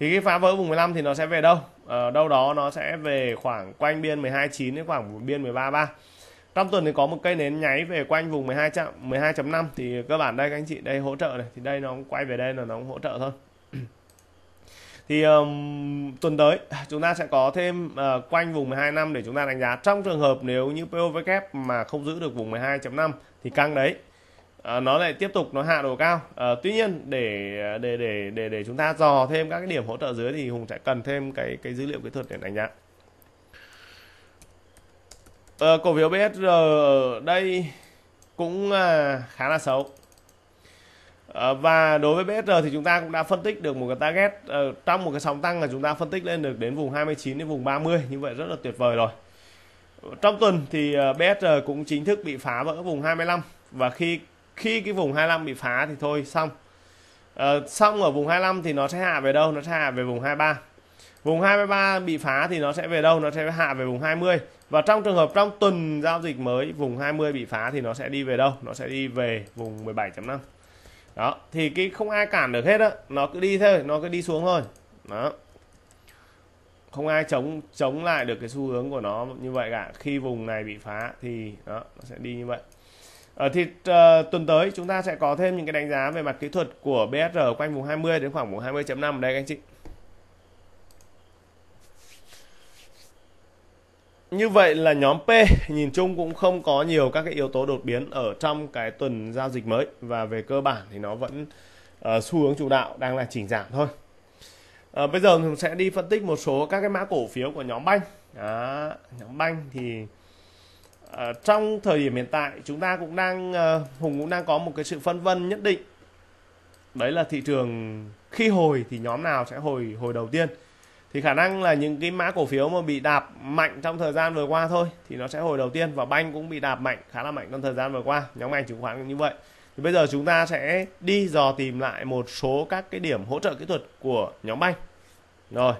Thì cái phá vỡ vùng 15 thì nó sẽ về đâu? Ờ, đâu đó nó sẽ về khoảng quanh biên 129 đến khoảng biên 133. Trong tuần thì có một cây nến nháy về quanh vùng 12 12.5 thì cơ bản đây các anh chị đây hỗ trợ này thì đây nó quay về đây là nó hỗ trợ thôi thì um, tuần tới [laughs] chúng ta sẽ có thêm uh, quanh vùng 12 năm để chúng ta đánh giá trong trường hợp nếu như POVK mà không giữ được vùng 12.5 thì căng đấy uh, nó lại tiếp tục nó hạ độ cao uh, tuy nhiên để để để để để chúng ta dò thêm các cái điểm hỗ trợ dưới thì Hùng sẽ cần thêm cái cái dữ liệu kỹ thuật để đánh giá uh, cổ phiếu BSR đây cũng uh, khá là xấu Ờ, và đối với BSR thì chúng ta cũng đã phân tích được một cái target ờ, trong một cái sóng tăng là chúng ta phân tích lên được đến vùng 29 đến vùng 30 như vậy rất là tuyệt vời rồi trong tuần thì ờ, BSR cũng chính thức bị phá vỡ vùng 25 và khi khi cái vùng 25 bị phá thì thôi xong à, xong ở vùng 25 thì nó sẽ hạ về đâu nó sẽ hạ về vùng 23 vùng 23 bị phá thì nó sẽ về đâu nó sẽ hạ về vùng 20 và trong trường hợp trong tuần giao dịch mới vùng 20 bị phá thì nó sẽ đi về đâu nó sẽ đi về vùng 17.5 đó thì cái không ai cản được hết á nó cứ đi thôi nó cứ đi xuống thôi đó không ai chống chống lại được cái xu hướng của nó như vậy cả khi vùng này bị phá thì đó, nó sẽ đi như vậy ở ờ, thì uh, tuần tới chúng ta sẽ có thêm những cái đánh giá về mặt kỹ thuật của BSR quanh vùng 20 đến khoảng vùng 20.5 đây các anh chị như vậy là nhóm P nhìn chung cũng không có nhiều các cái yếu tố đột biến ở trong cái tuần giao dịch mới và về cơ bản thì nó vẫn uh, xu hướng chủ đạo đang là chỉnh giảm thôi. À, bây giờ mình sẽ đi phân tích một số các cái mã cổ phiếu của nhóm banh. À, nhóm banh thì à, trong thời điểm hiện tại chúng ta cũng đang à, Hùng cũng đang có một cái sự phân vân nhất định. Đấy là thị trường khi hồi thì nhóm nào sẽ hồi hồi đầu tiên thì khả năng là những cái mã cổ phiếu mà bị đạp mạnh trong thời gian vừa qua thôi thì nó sẽ hồi đầu tiên và banh cũng bị đạp mạnh khá là mạnh trong thời gian vừa qua nhóm ngành chứng khoán cũng như vậy thì bây giờ chúng ta sẽ đi dò tìm lại một số các cái điểm hỗ trợ kỹ thuật của nhóm banh rồi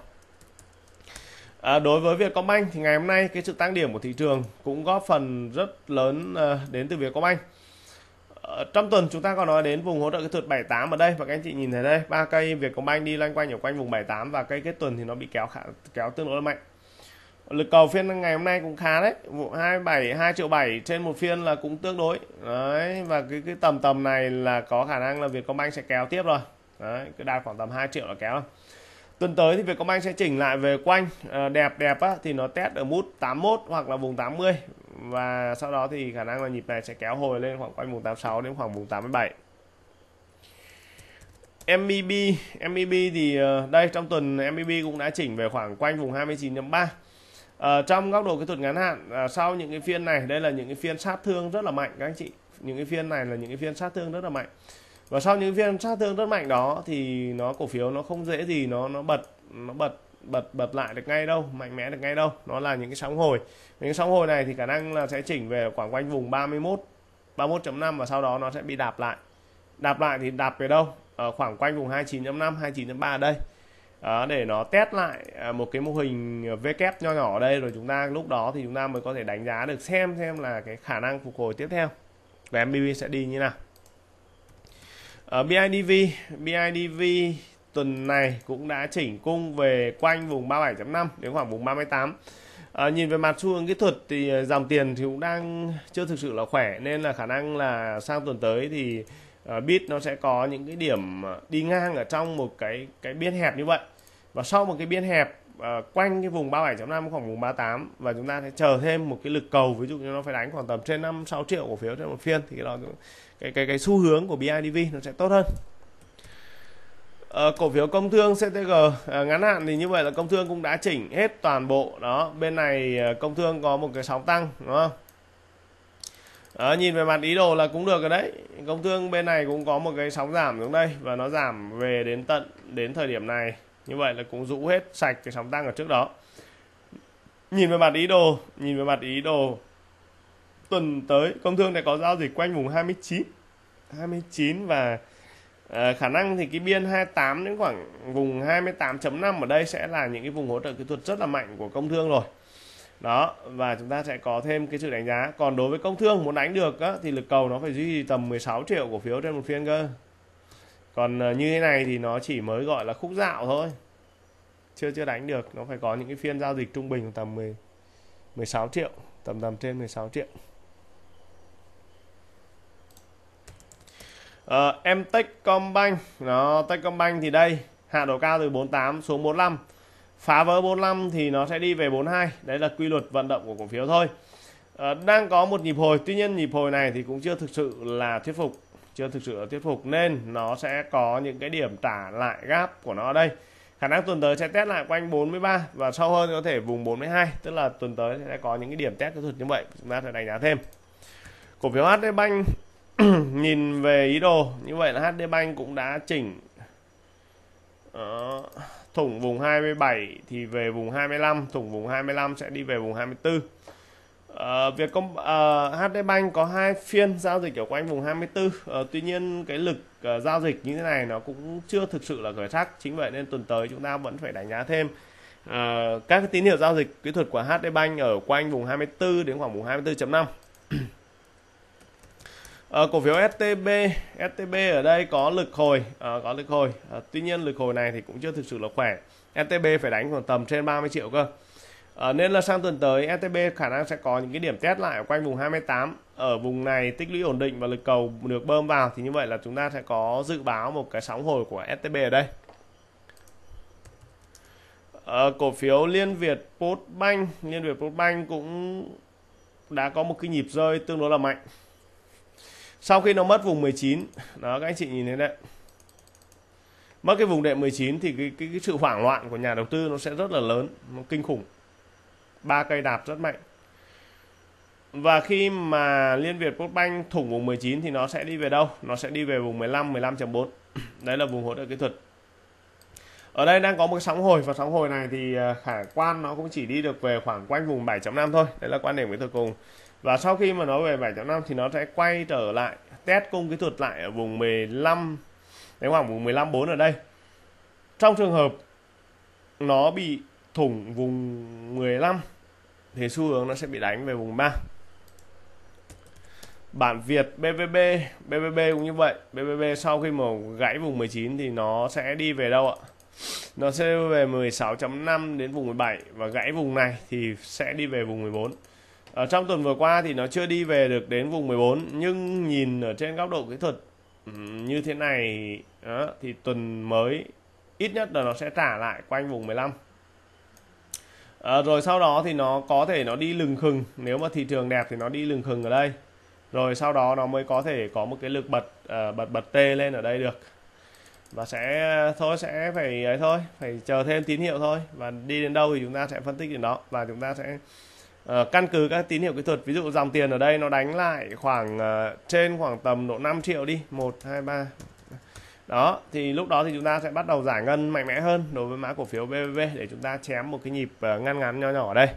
À, đối với việc công banh thì ngày hôm nay cái sự tăng điểm của thị trường cũng góp phần rất lớn ờ, đến từ việc công banh Ờ, trong tuần chúng ta có nói đến vùng hỗ trợ kỹ thuật 78 ở đây và các anh chị nhìn thấy đây ba cây Vietcombank đi loanh quanh ở quanh vùng 78 và cây kết tuần thì nó bị kéo khá, kéo tương đối mạnh lực cầu phiên ngày hôm nay cũng khá đấy vụ 27 2 triệu 7 trên một phiên là cũng tương đối đấy và cái cái tầm tầm này là có khả năng là Vietcombank sẽ kéo tiếp rồi đấy cứ đạt khoảng tầm 2 triệu là kéo rồi tuần tới thì Vietcombank sẽ chỉnh lại về quanh ờ, đẹp đẹp á, thì nó test ở mút 81 hoặc là vùng 80 và sau đó thì khả năng là nhịp này sẽ kéo hồi lên khoảng quanh vùng 86 đến khoảng vùng 87 MEB MEB thì ờ, đây trong tuần MEB cũng đã chỉnh về khoảng quanh vùng 29.3 à, ờ, trong góc độ kỹ thuật ngắn hạn à, sau những cái phiên này đây là những cái phiên sát thương rất là mạnh các anh chị những cái phiên này là những cái phiên sát thương rất là mạnh và sau những phiên sát thương rất mạnh đó thì nó cổ phiếu nó không dễ gì nó nó bật nó bật bật bật lại được ngay đâu mạnh mẽ được ngay đâu nó là những cái sóng hồi những sóng hồi này thì khả năng là sẽ chỉnh về khoảng quanh vùng 31 31.5 và sau đó nó sẽ bị đạp lại đạp lại thì đạp về đâu ở khoảng quanh vùng 29.5 29.3 đây à, để nó test lại à, một cái mô hình V-kép nho nhỏ ở đây rồi chúng ta lúc đó thì chúng ta mới có thể đánh giá được xem xem là cái khả năng phục hồi tiếp theo của MBB sẽ đi như nào ở ờ, BIDV BIDV tuần này cũng đã chỉnh cung về quanh vùng 37.5 đến khoảng vùng 38 À, ờ, nhìn về mặt xu hướng kỹ thuật thì ờ, dòng tiền thì cũng đang chưa thực sự là khỏe nên là khả năng là sang tuần tới thì uh, bit nó sẽ có những cái điểm đi ngang ở trong một cái cái biên hẹp như vậy và sau một cái biên hẹp uh, quanh cái vùng 37.5 khoảng vùng 38 và chúng ta sẽ chờ thêm một cái lực cầu ví dụ như nó phải đánh khoảng tầm trên 5 6 triệu cổ phiếu trên một phiên thì cái đó cái cái cái xu hướng của BIDV nó sẽ tốt hơn à, cổ phiếu công thương CTG à, ngắn hạn thì như vậy là công thương cũng đã chỉnh hết toàn bộ đó bên này à, công thương có một cái sóng tăng đúng không À, nhìn về mặt ý đồ là cũng được rồi đấy công thương bên này cũng có một cái sóng giảm xuống đây và nó giảm về đến tận đến thời điểm này như vậy là cũng rũ hết sạch cái sóng tăng ở trước đó nhìn về mặt ý đồ nhìn về mặt ý đồ tuần tới công thương này có giao dịch quanh vùng 29 29 và à, khả năng thì cái biên 28 đến khoảng vùng 28.5 ở đây sẽ là những cái vùng hỗ trợ kỹ thuật rất là mạnh của công thương rồi đó và chúng ta sẽ có thêm cái sự đánh giá còn đối với công thương muốn đánh được á, thì lực cầu nó phải duy trì tầm 16 triệu cổ phiếu trên một phiên cơ còn ờ, như thế này thì nó chỉ mới gọi là khúc dạo thôi chưa chưa đánh được nó phải có những cái phiên giao dịch trung bình tầm 10, 16 triệu tầm tầm trên 16 triệu uh, em Techcombank nó Techcombank thì đây hạ độ cao từ 48 xuống 45 phá vỡ 45 thì nó sẽ đi về 42 đấy là quy luật vận động của cổ phiếu thôi uh, đang có một nhịp hồi tuy nhiên nhịp hồi này thì cũng chưa thực sự là thuyết phục chưa thực sự là thuyết phục nên nó sẽ có những cái điểm trả lại gáp của nó ở đây khả năng tuần tới sẽ test lại quanh 43 và sâu hơn có thể vùng 42 tức là tuần tới sẽ có những cái điểm test kỹ thuật như vậy chúng ta sẽ đánh giá thêm cổ phiếu HD Bank [clears throat] nhìn về ý đồ như vậy là HD Bank cũng đã chỉnh Đó. thủng vùng 27 thì về vùng 25 thủng vùng 25 sẽ đi về vùng 24 à, ờ, việc công à, ờ, HD Bank có hai phiên giao dịch ở quanh vùng 24 à, ờ, tuy nhiên cái lực à, giao dịch như thế này nó cũng chưa thực sự là khởi sắc chính vậy nên tuần tới chúng ta vẫn phải đánh giá thêm à, các tín hiệu giao dịch kỹ thuật của HD Bank ở quanh vùng 24 đến khoảng vùng 24.5 [clears throat] À, cổ phiếu STB, STB ở đây có lực hồi, à, có lực hồi. À, tuy nhiên lực hồi này thì cũng chưa thực sự là khỏe. STB phải đánh khoảng tầm trên 30 triệu cơ. À, nên là sang tuần tới STB khả năng sẽ có những cái điểm test lại ở quanh vùng 28 ở vùng này tích lũy ổn định và lực cầu được bơm vào thì như vậy là chúng ta sẽ có dự báo một cái sóng hồi của STB ở đây. À, cổ phiếu Liên Việt Postbank, Liên Việt Postbank cũng đã có một cái nhịp rơi tương đối là mạnh sau khi nó mất vùng 19 đó các anh chị nhìn thấy đấy mất cái vùng đệm 19 thì cái, cái, cái sự hoảng loạn của nhà đầu tư nó sẽ rất là lớn nó kinh khủng ba cây đạp rất mạnh và khi mà Liên Việt Postbank thủng vùng 19 thì nó sẽ đi về đâu? Nó sẽ đi về vùng 15, 15.4. Đấy là vùng hỗ trợ kỹ thuật. Ở đây đang có một sóng hồi và sóng hồi này thì à, khả quan nó cũng chỉ đi được về khoảng quanh vùng 7.5 thôi. Đấy là quan điểm của tôi cùng và sau khi mà nó về 7.5 thì nó sẽ quay trở lại test cung kỹ thuật lại ở vùng 15 đến khoảng vùng 154 ở đây trong trường hợp nó bị thủng vùng 15 thì xu hướng nó sẽ bị đánh về vùng 3 bản Việt BBB BBB cũng như vậy BBB sau khi mà gãy vùng 19 thì nó sẽ đi về đâu ạ nó sẽ về 16.5 đến vùng 17 và gãy vùng này thì sẽ đi về vùng 14 ở trong tuần vừa qua thì nó chưa đi về được đến vùng 14 nhưng nhìn ở trên góc độ kỹ thuật ừ, như thế này đó, thì tuần mới ít nhất là nó sẽ trả lại quanh vùng 15 à, ờ, rồi sau đó thì nó có thể nó đi lừng khừng nếu mà thị trường đẹp thì nó đi lừng khừng ở đây rồi sau đó nó mới có thể có một cái lực bật uh, bật bật tê lên ở đây được và sẽ thôi sẽ phải ấy thôi phải chờ thêm tín hiệu thôi và đi đến đâu thì chúng ta sẽ phân tích đến đó và chúng ta sẽ Ờ, căn cứ các tín hiệu kỹ thuật ví dụ dòng tiền ở đây nó đánh lại khoảng uh, trên khoảng tầm độ 5 triệu đi 1 2 3 đó thì lúc đó thì chúng ta sẽ bắt đầu giải ngân mạnh mẽ hơn đối với mã cổ phiếu BBB để chúng ta chém một cái nhịp uh, ngăn ngắn nho nhỏ ở đây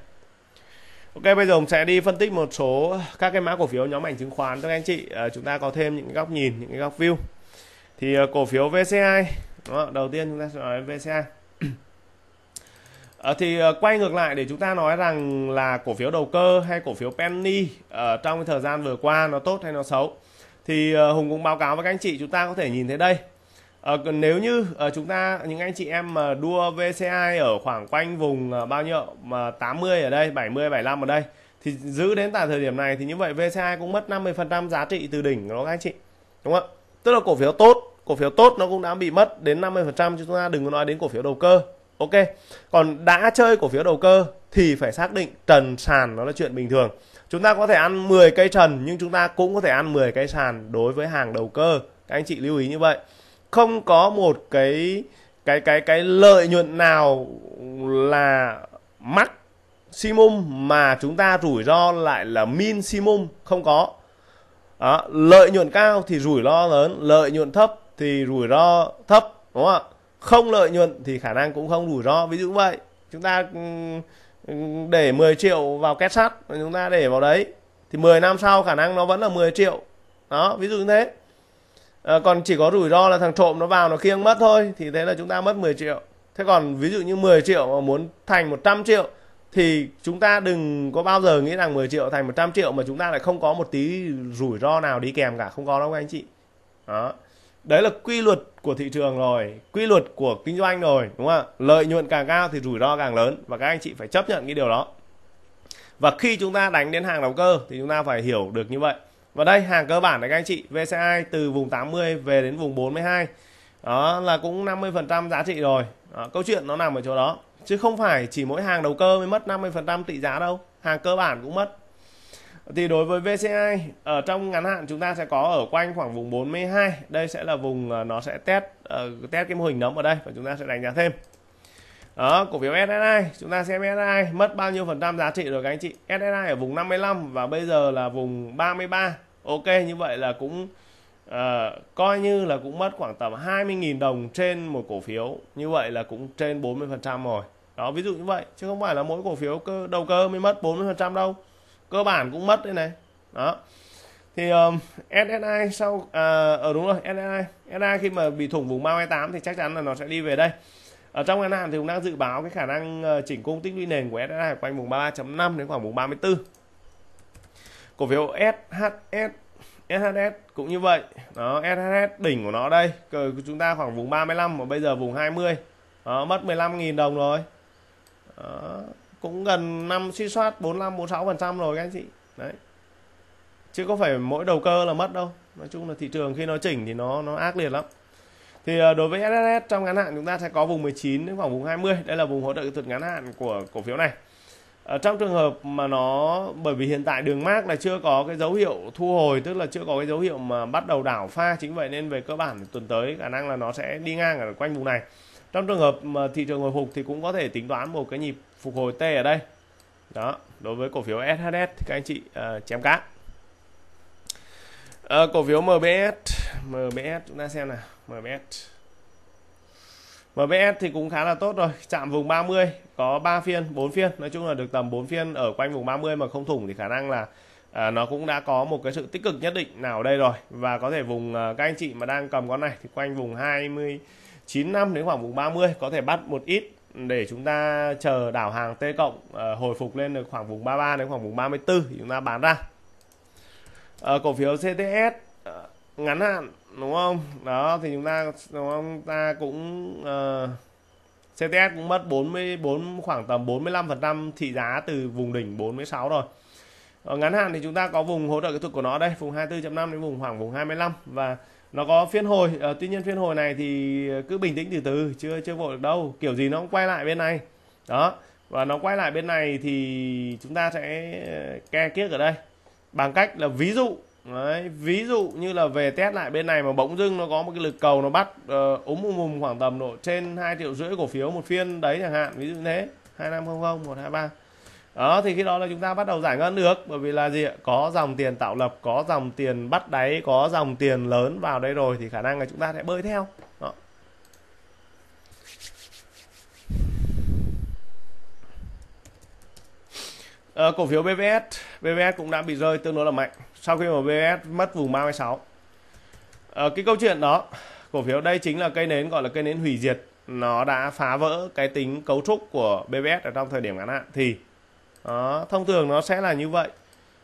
Ok bây giờ mình sẽ đi phân tích một số các cái mã cổ phiếu nhóm ảnh chứng khoán cho các anh chị uh, chúng ta có thêm những góc nhìn những góc view thì uh, cổ phiếu VCI đó, đầu tiên chúng ta sẽ nói VCI Ờ, thì ờ, quay ngược lại để chúng ta nói rằng là cổ phiếu đầu cơ hay cổ phiếu penny uh, trong cái thời gian vừa qua nó tốt hay nó xấu thì uh, hùng cũng báo cáo với các anh chị chúng ta có thể nhìn thấy đây uh, nếu như uh, chúng ta những anh chị em mà đua vci ở khoảng quanh vùng uh, bao nhiêu mà uh, 80 ở đây 70 75 ở đây thì giữ đến tại thời điểm này thì như vậy vci cũng mất 50% giá trị từ đỉnh đó các anh chị đúng không tức là cổ phiếu tốt cổ phiếu tốt nó cũng đã bị mất đến 50% chúng ta đừng có nói đến cổ phiếu đầu cơ ok còn đã chơi cổ phiếu đầu cơ thì phải xác định trần sàn nó là chuyện bình thường chúng ta có thể ăn 10 cây trần nhưng chúng ta cũng có thể ăn 10 cây sàn đối với hàng đầu cơ các anh chị lưu ý như vậy không có một cái cái cái cái lợi nhuận nào là mắc simum mà chúng ta rủi ro lại là min simum. không có đó, lợi nhuận cao thì rủi ro lớn lợi nhuận thấp thì rủi ro thấp đúng không ạ không lợi nhuận thì khả năng cũng không rủi ro ví dụ vậy chúng ta ừ, ừ, để 10 triệu vào két sắt chúng ta để vào đấy thì 10 năm sau khả năng nó vẫn là 10 triệu đó ví dụ như thế à, còn chỉ có rủi ro là thằng trộm nó vào nó khiêng mất thôi thì thế là chúng ta mất 10 triệu thế còn ví dụ như 10 triệu mà muốn thành 100 triệu thì chúng ta đừng có bao giờ nghĩ rằng 10 triệu thành 100 triệu mà chúng ta lại không có một tí rủi ro nào đi kèm cả không có đâu anh chị đó đấy là quy luật của thị trường rồi quy luật của kinh doanh rồi đúng không ạ lợi nhuận càng cao thì rủi ro càng lớn và các anh chị phải chấp nhận cái điều đó và khi chúng ta đánh đến hàng đầu cơ thì chúng ta phải hiểu được như vậy và đây hàng cơ bản đấy các anh chị VCI từ vùng 80 về đến vùng 42 đó là cũng 50% giá trị rồi đó, câu chuyện nó nằm ở chỗ đó chứ không phải chỉ mỗi hàng đầu cơ mới mất 50% tỷ giá đâu hàng cơ bản cũng mất thì đối với VCI ở ờ, trong ngắn hạn chúng ta sẽ có ở quanh khoảng vùng 42 đây sẽ là vùng ờ, nó sẽ test uh, test cái mô hình nấm ở đây và chúng ta sẽ đánh giá thêm đó, cổ phiếu SSI chúng ta xem SSI mất bao nhiêu phần trăm giá trị rồi các anh chị SSI ở vùng 55 và bây giờ là vùng 33 ok như vậy là cũng uh, coi như là cũng mất khoảng tầm 20.000 đồng trên một cổ phiếu như vậy là cũng trên 40 phần trăm rồi đó ví dụ như vậy chứ không phải là mỗi cổ phiếu cơ đầu cơ mới mất 40 phần trăm đâu cơ bản cũng mất đấy này đó thì um, SSI sau uh, à, ở ờ, đúng rồi SSI SSI khi mà bị thủng vùng 328 thì chắc chắn là nó sẽ đi về đây ở trong ngắn hạn thì cũng đang dự báo cái khả năng ờ, chỉnh cung tích lũy nền của SSI quanh vùng 33.5 đến khoảng vùng 34 cổ phiếu SHS SHS cũng như vậy đó SHS đỉnh của nó đây của chúng ta khoảng vùng 35 mà bây giờ vùng 20 đó, mất 15.000 đồng rồi đó cũng gần năm suy soát 45 46 phần trăm rồi các anh chị đấy chứ có phải mỗi đầu cơ là mất đâu nói chung là thị trường khi nó chỉnh thì nó nó ác liệt lắm thì ờ, đối với SSS trong ngắn hạn chúng ta sẽ có vùng 19 đến khoảng vùng 20 đây là vùng hỗ trợ kỹ thuật ngắn hạn của cổ phiếu này ở ờ, trong trường hợp mà nó bởi vì hiện tại đường mát là chưa có cái dấu hiệu thu hồi tức là chưa có cái dấu hiệu mà bắt đầu đảo pha chính vậy nên về cơ bản tuần tới khả năng là nó sẽ đi ngang ở quanh vùng này trong trường hợp mà thị trường hồi phục thì cũng có thể tính toán một cái nhịp phục hồi T ở đây đó đối với cổ phiếu SHS thì các anh chị uh, chém cá uh, ờ, cổ phiếu MBS MBS chúng ta xem nào MBS MBS thì cũng khá là tốt rồi chạm vùng 30 có 3 phiên 4 phiên nói chung là được tầm 4 phiên ở quanh vùng 30 mà không thủng thì khả năng là à, nó cũng đã có một cái sự tích cực nhất định nào ở đây rồi và có thể vùng à, các anh chị mà đang cầm con này thì quanh vùng 29 năm đến khoảng vùng 30 có thể bắt một ít để chúng ta chờ đảo hàng T cộng uh, hồi phục lên được khoảng vùng 33 đến khoảng vùng 34 thì chúng ta bán ra uh, cổ phiếu CTS uh, ờ, ngắn hạn đúng không đó thì chúng ta đúng không ta cũng uh, CTS cũng mất 44 khoảng tầm 45% thị giá từ vùng đỉnh 46 rồi ở ngắn hạn thì chúng ta có vùng hỗ trợ kỹ thuật của nó đây vùng 24.5 đến vùng khoảng vùng 25 và nó có phiên hồi à, tuy nhiên phiên hồi này thì cứ bình tĩnh từ từ chưa chưa vội được đâu kiểu gì nó cũng quay lại bên này đó và nó quay lại bên này thì chúng ta sẽ ờ, ke kiếc ở đây bằng cách là ví dụ Đấy, ví dụ như là về test lại bên này mà bỗng dưng nó có một cái lực cầu nó bắt uh, ờ, úng um um khoảng tầm độ trên 2 triệu rưỡi cổ phiếu một phiên đấy chẳng hạn ví dụ thế hai năm không một hai ba đó thì khi đó là chúng ta bắt đầu giải ngân được bởi vì là gì ạ có dòng tiền tạo lập có dòng tiền bắt đáy có dòng tiền lớn vào đây rồi thì khả năng là chúng ta sẽ bơi theo đó. À, cổ phiếu BVS BVS cũng đã bị rơi tương đối là mạnh sau khi mà BVS mất vùng 36 à, ờ, cái câu chuyện đó cổ phiếu đây chính là cây nến gọi là cây nến hủy diệt nó đã phá vỡ cái tính cấu trúc của BVS ở trong thời điểm ngắn hạn thì đó, thông thường nó sẽ là như vậy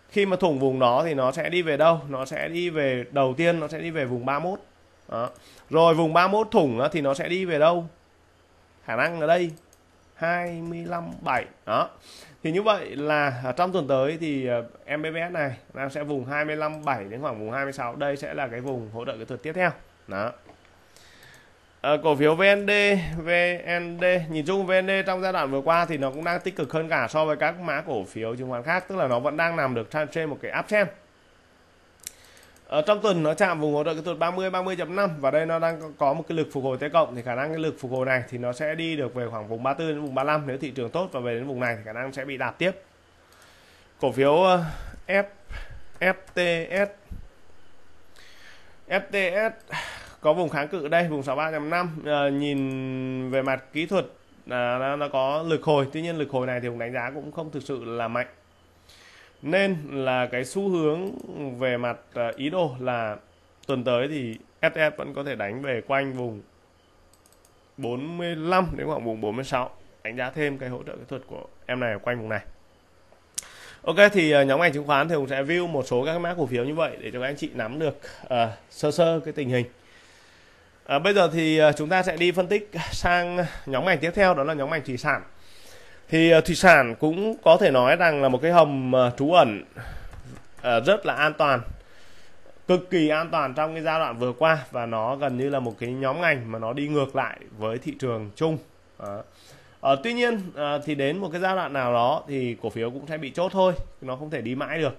khi mà thủng vùng đó thì nó sẽ đi về đâu nó sẽ đi về đầu tiên nó sẽ đi về vùng 31 đó. rồi vùng 31 thủng thì nó sẽ đi về đâu khả năng ở đây 25 7 đó thì như vậy là à, trong tuần tới thì à, MBS này đang sẽ vùng 25 7 đến khoảng vùng 26 đây sẽ là cái vùng hỗ trợ kỹ thuật tiếp theo đó Ờ, cổ phiếu VND, VND nhìn chung VND trong giai đoạn vừa qua thì nó cũng đang tích cực hơn cả so với các mã cổ phiếu chứng khoán khác, tức là nó vẫn đang nằm được trên một cái uptrend. Ở ờ, trong tuần nó chạm vùng hỗ trợ kỹ thuật 30 30.5 và đây nó đang có một cái lực phục hồi T cộng thì khả năng cái lực phục hồi này thì nó sẽ đi được về khoảng vùng 34 đến vùng 35 nếu thị trường tốt và về đến vùng này thì khả năng sẽ bị đạp tiếp. Cổ phiếu ờ, F FTS FTS có vùng kháng cự đây vùng 63.5 ờ, nhìn về mặt kỹ thuật là nó, nó có lực hồi tuy nhiên lực hồi này thì cũng đánh giá cũng không thực sự là mạnh nên là cái xu hướng về mặt ờ, ý đồ là tuần tới thì SF vẫn có thể đánh về quanh vùng 45 đến khoảng vùng 46 đánh giá thêm cái hỗ trợ kỹ thuật của em này ở quanh vùng này Ok thì ờ, nhóm ngành chứng khoán thì cũng sẽ view một số các mã cổ phiếu như vậy để cho các anh chị nắm được uh, sơ sơ cái tình hình À, bây giờ thì ờ, chúng ta sẽ đi phân tích sang nhóm ngành tiếp theo đó là nhóm ngành thủy sản. Thì ờ, thủy sản cũng có thể nói rằng là một cái hầm trú ẩn rất là an toàn cực kỳ an toàn trong cái giai đoạn vừa qua và nó gần như là một cái nhóm ngành mà nó đi ngược lại với thị trường chung à. À, tuy nhiên à, thì đến một cái giai đoạn nào đó thì cổ phiếu cũng sẽ bị chốt thôi nó không thể đi mãi được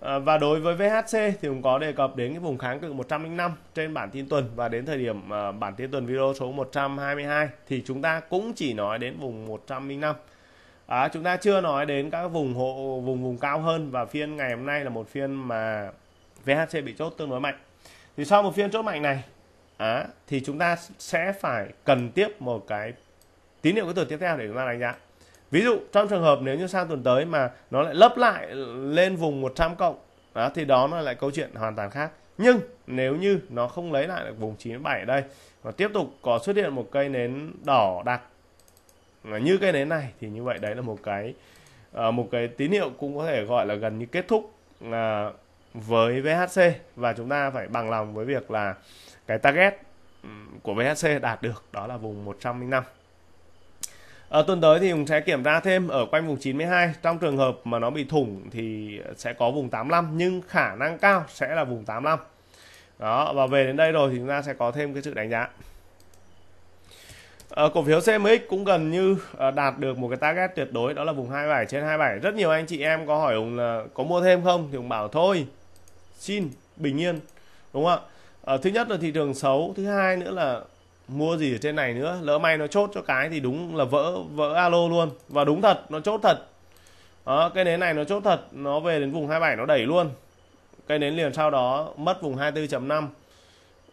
Ờ, và đối với VHC thì cũng có đề cập đến cái vùng kháng cự 105 trên bản tin tuần và đến thời điểm ờ, bản tin tuần video số 122 thì chúng ta cũng chỉ nói đến vùng 105. À, chúng ta chưa nói đến các vùng hộ vùng vùng cao hơn và phiên ngày hôm nay là một phiên mà VHC bị chốt tương đối mạnh. Thì sau một phiên chốt mạnh này à, thì chúng ta sẽ phải cần tiếp một cái tín hiệu cái thuật tiếp theo để chúng ta đánh giá ví dụ trong trường hợp nếu như sang tuần tới mà nó lại lấp lại lên vùng 100 cộng đó, thì đó nó lại câu chuyện hoàn toàn khác nhưng nếu như nó không lấy lại được vùng 97 đây và tiếp tục có xuất hiện một cây nến đỏ đặc à, như cây nến này thì như vậy đấy là một cái à, một cái tín hiệu cũng có thể gọi là gần như kết thúc à, với VHC và chúng ta phải bằng lòng với việc là cái target của VHC đạt được đó là vùng 105 À, tuần tới thì Hùng sẽ kiểm tra thêm ở quanh vùng 92 trong trường hợp mà nó bị thủng thì sẽ có vùng 85 nhưng khả năng cao sẽ là vùng 85 đó và về đến đây rồi thì chúng ta sẽ có thêm cái sự đánh giá à, cổ phiếu CMX cũng gần như ờ, đạt được một cái target tuyệt đối đó là vùng 27 trên 27 rất nhiều anh chị em có hỏi Hùng là có mua thêm không thì Hùng bảo thôi xin bình yên đúng không ạ thứ nhất là thị trường xấu thứ hai nữa là mua gì ở trên này nữa lỡ may nó chốt cho cái thì đúng là vỡ vỡ alo luôn và đúng thật nó chốt thật đó, cái nến này nó chốt thật nó về đến vùng 27 nó đẩy luôn cây nến liền sau đó mất vùng 24.5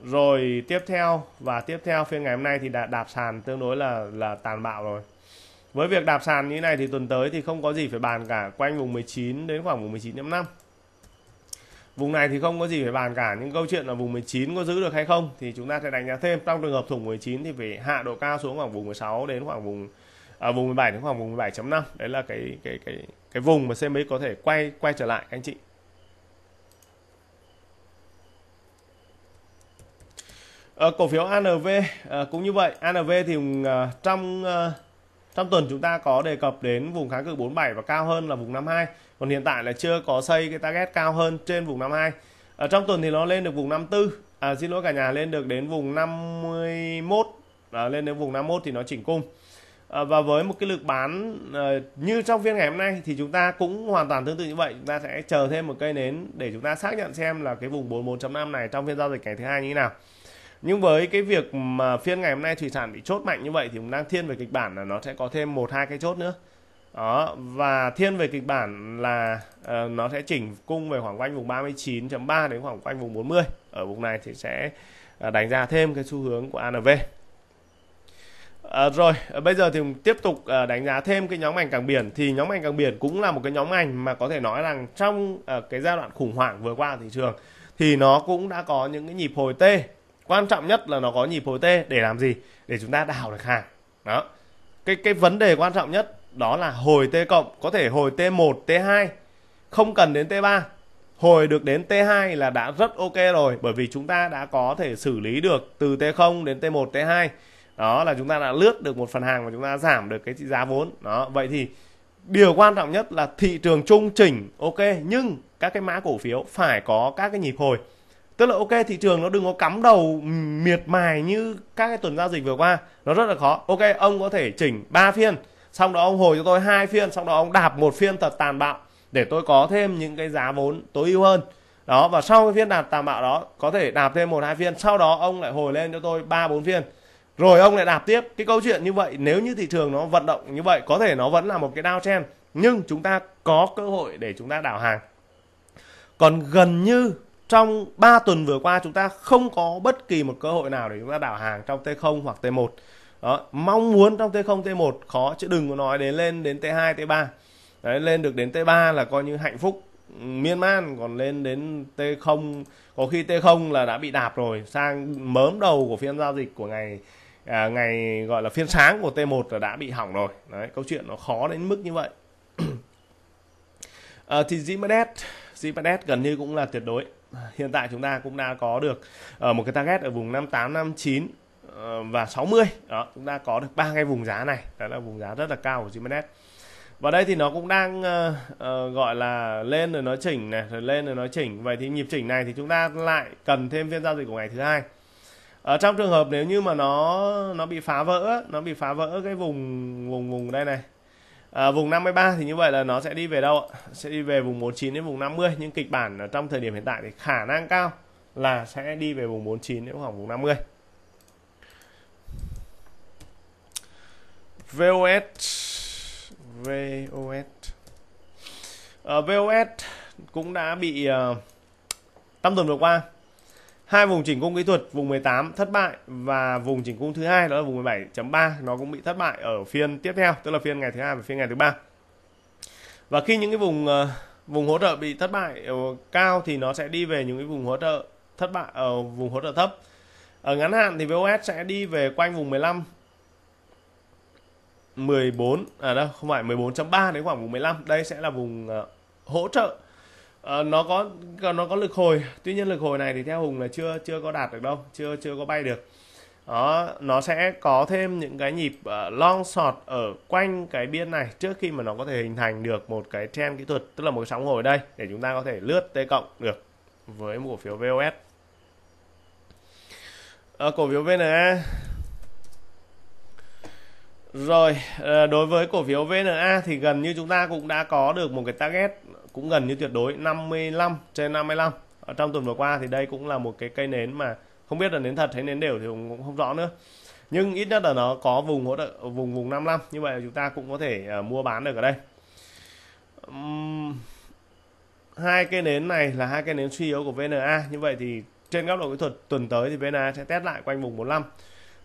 rồi tiếp theo và tiếp theo phiên ngày hôm nay thì đã đạp sàn tương đối là là tàn bạo rồi với việc đạp sàn như này thì tuần tới thì không có gì phải bàn cả quanh vùng 19 đến khoảng vùng 19.5 Vùng này thì không có gì phải bàn cả, những câu chuyện là vùng 19 có giữ được hay không thì chúng ta sẽ đánh giá thêm. Trong trường hợp thủng 19 thì phải hạ độ cao xuống khoảng vùng 16 đến khoảng vùng ở à, vùng 17 đến khoảng vùng 17.5. Đấy là cái cái cái cái vùng mà CMX có thể quay quay trở lại anh chị. À, cổ phiếu ANV à, ờ, cũng như vậy, ANV thì à, trong à, trong tuần chúng ta có đề cập đến vùng kháng cự 47 và cao hơn là vùng 52 còn hiện tại là chưa có xây cái target cao hơn trên vùng 52 ở trong tuần thì nó lên được vùng 54 à, xin lỗi cả nhà lên được đến vùng 51 à, lên đến vùng 51 thì nó chỉnh cung à, và với một cái lực bán à, như trong phiên ngày hôm nay thì chúng ta cũng hoàn toàn tương tự như vậy chúng ta sẽ chờ thêm một cây nến để chúng ta xác nhận xem là cái vùng 41.5 này trong phiên giao dịch ngày thứ hai như thế nào nhưng với cái việc mà phiên ngày hôm nay thủy sản bị chốt mạnh như vậy thì cũng đang thiên về kịch bản là nó sẽ có thêm một hai cái chốt nữa đó và thiên về kịch bản là uh, nó sẽ chỉnh cung về khoảng quanh vùng 39.3 đến khoảng quanh vùng 40 ở vùng này thì sẽ uh, đánh giá thêm cái xu hướng của ANV À, ờ, rồi à, bây giờ thì tiếp tục à, đánh giá thêm cái nhóm ngành cảng biển thì nhóm ngành cảng biển cũng là một cái nhóm ngành mà có thể nói rằng trong à, cái giai đoạn khủng hoảng vừa qua của thị trường thì nó cũng đã có những cái nhịp hồi tê quan trọng nhất là nó có nhịp hồi tê để làm gì để chúng ta đào được hàng đó cái cái vấn đề quan trọng nhất đó là hồi T cộng có thể hồi T1, T2 không cần đến T3 hồi được đến T2 là đã rất ok rồi bởi vì chúng ta đã có thể xử lý được từ T0 đến T1, T2 đó là chúng ta đã lướt được một phần hàng và chúng ta giảm được cái giá vốn đó vậy thì điều quan trọng nhất là thị trường chung chỉnh ok nhưng các cái mã cổ phiếu phải có các cái nhịp hồi tức là ok thị trường nó đừng có cắm đầu ừ, miệt mài như các cái tuần giao dịch vừa qua nó rất là khó ok ông có thể chỉnh 3 phiên xong đó ông hồi cho tôi hai phiên xong đó ông đạp một phiên thật tàn bạo để tôi có thêm những cái giá vốn tối ưu hơn đó và sau cái phiên đạp tàn bạo đó có thể đạp thêm một hai phiên sau đó ông lại hồi lên cho tôi ba bốn phiên rồi ông lại đạp tiếp cái câu chuyện như vậy nếu như thị trường nó vận động như vậy có thể nó vẫn là một cái đao chen nhưng chúng ta có cơ hội để chúng ta đảo hàng còn gần như trong 3 tuần vừa qua chúng ta không có bất kỳ một cơ hội nào để chúng ta đảo hàng trong T0 hoặc T1 đó mong muốn trong T0 T1 khó chứ đừng có nói đến lên đến T2 T3 đấy lên được đến T3 là coi như hạnh phúc miên man còn lên đến T0 có khi T0 là đã bị đạp rồi sang mớm đầu của phiên giao dịch của ngày à, ngày gọi là phiên sáng của T1 là đã bị hỏng rồi đấy câu chuyện nó khó đến mức như vậy [clears throat] à, thì Zimadet Zimadet gần như cũng là tuyệt đối hiện tại chúng ta cũng đã có được ở ờ, một cái target ở vùng 5859 Ờ, và 60 đó chúng ta có được ba cái vùng giá này đó là vùng giá rất là cao của jimenez và đây thì nó cũng đang uh, gọi là lên rồi nó chỉnh này rồi lên rồi nó chỉnh vậy thì nhịp chỉnh này thì chúng ta lại cần thêm phiên giao dịch của ngày thứ hai ở trong trường hợp nếu như mà nó nó bị phá vỡ nó bị phá vỡ cái vùng vùng vùng đây này à, vùng 53 thì như vậy là nó sẽ đi về đâu ạ sẽ đi về vùng 49 đến vùng 50 nhưng kịch bản ở trong thời điểm hiện tại thì khả năng cao là sẽ đi về vùng 49 đến khoảng vùng 50 VOS VOS uh, ờ, VOS cũng đã bị uh, ờ, tăng tuần vừa qua hai vùng chỉnh cung kỹ thuật vùng 18 thất bại và vùng chỉnh cung thứ hai đó là vùng 17.3 nó cũng bị thất bại ở phiên tiếp theo tức là phiên ngày thứ hai và phiên ngày thứ ba và khi những cái vùng uh, vùng hỗ trợ bị thất bại cao thì nó sẽ đi về những cái vùng hỗ trợ thất bại ở vùng hỗ trợ thấp ở ngắn hạn thì VOS sẽ đi về quanh vùng 15 14 à đâu không phải 14.3 đến khoảng vùng 15 đây sẽ là vùng uh, hỗ trợ uh, nó có nó có lực hồi tuy nhiên lực hồi này thì theo hùng là chưa chưa có đạt được đâu chưa chưa có bay được đó nó sẽ có thêm những cái nhịp uh, long shot ở quanh cái biên này trước khi mà nó có thể hình thành được một cái trend kỹ thuật tức là một cái sóng hồi đây để chúng ta có thể lướt t cộng được với một cổ phiếu vos à, cổ phiếu vna rồi, ờ, đối với cổ phiếu VNA thì gần như chúng ta cũng đã có được một cái target cũng gần như tuyệt đối 55 trên 55. Ở trong tuần vừa qua thì đây cũng là một cái cây nến mà không biết là nến thật hay nến đều thì cũng không rõ nữa. Nhưng ít nhất là nó có vùng hỗ trợ vùng vùng 55 như vậy chúng ta cũng có thể uh, mua bán được ở đây. Um, hai cây nến này là hai cây nến suy yếu của VNA như vậy thì trên góc độ kỹ thuật tuần tới thì VNA sẽ test lại quanh vùng 45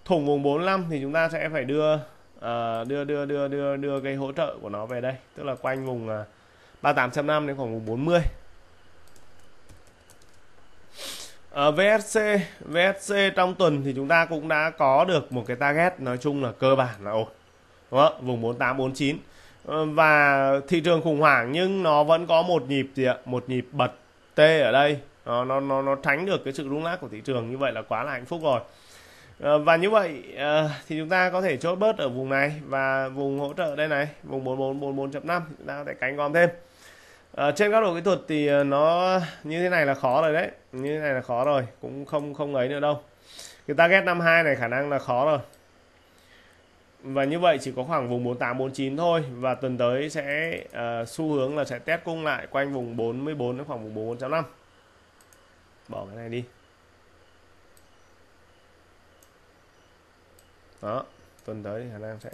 thủng vùng 45 thì chúng ta sẽ phải đưa uh, đưa đưa đưa đưa đưa cái hỗ trợ của nó về đây tức là quanh vùng uh, à, 38.5 đến khoảng vùng 40 Ở uh, ờ, VSC VSC trong tuần thì chúng ta cũng đã có được một cái target nói chung là cơ bản là ổn đúng không? vùng 48 49 uh, và thị trường khủng hoảng nhưng nó vẫn có một nhịp gì ạ một nhịp bật T ở đây nó nó nó, nó tránh được cái sự rung lắc của thị trường như vậy là quá là hạnh phúc rồi Ờ, và như vậy ờ, thì chúng ta có thể chốt bớt ở vùng này và vùng hỗ trợ đây này vùng 4444.5 chúng ta có thể cánh gom thêm à, trên góc độ kỹ thuật thì nó như thế này là khó rồi đấy như thế này là khó rồi cũng không không ấy nữa đâu cái target 52 này khả năng là khó rồi và như vậy chỉ có khoảng vùng 48 49 thôi và tuần tới sẽ uh, xu hướng là sẽ test cung lại quanh vùng 44 đến khoảng vùng 44.5 bỏ cái này đi đó tuần tới thì Hà Lan sẽ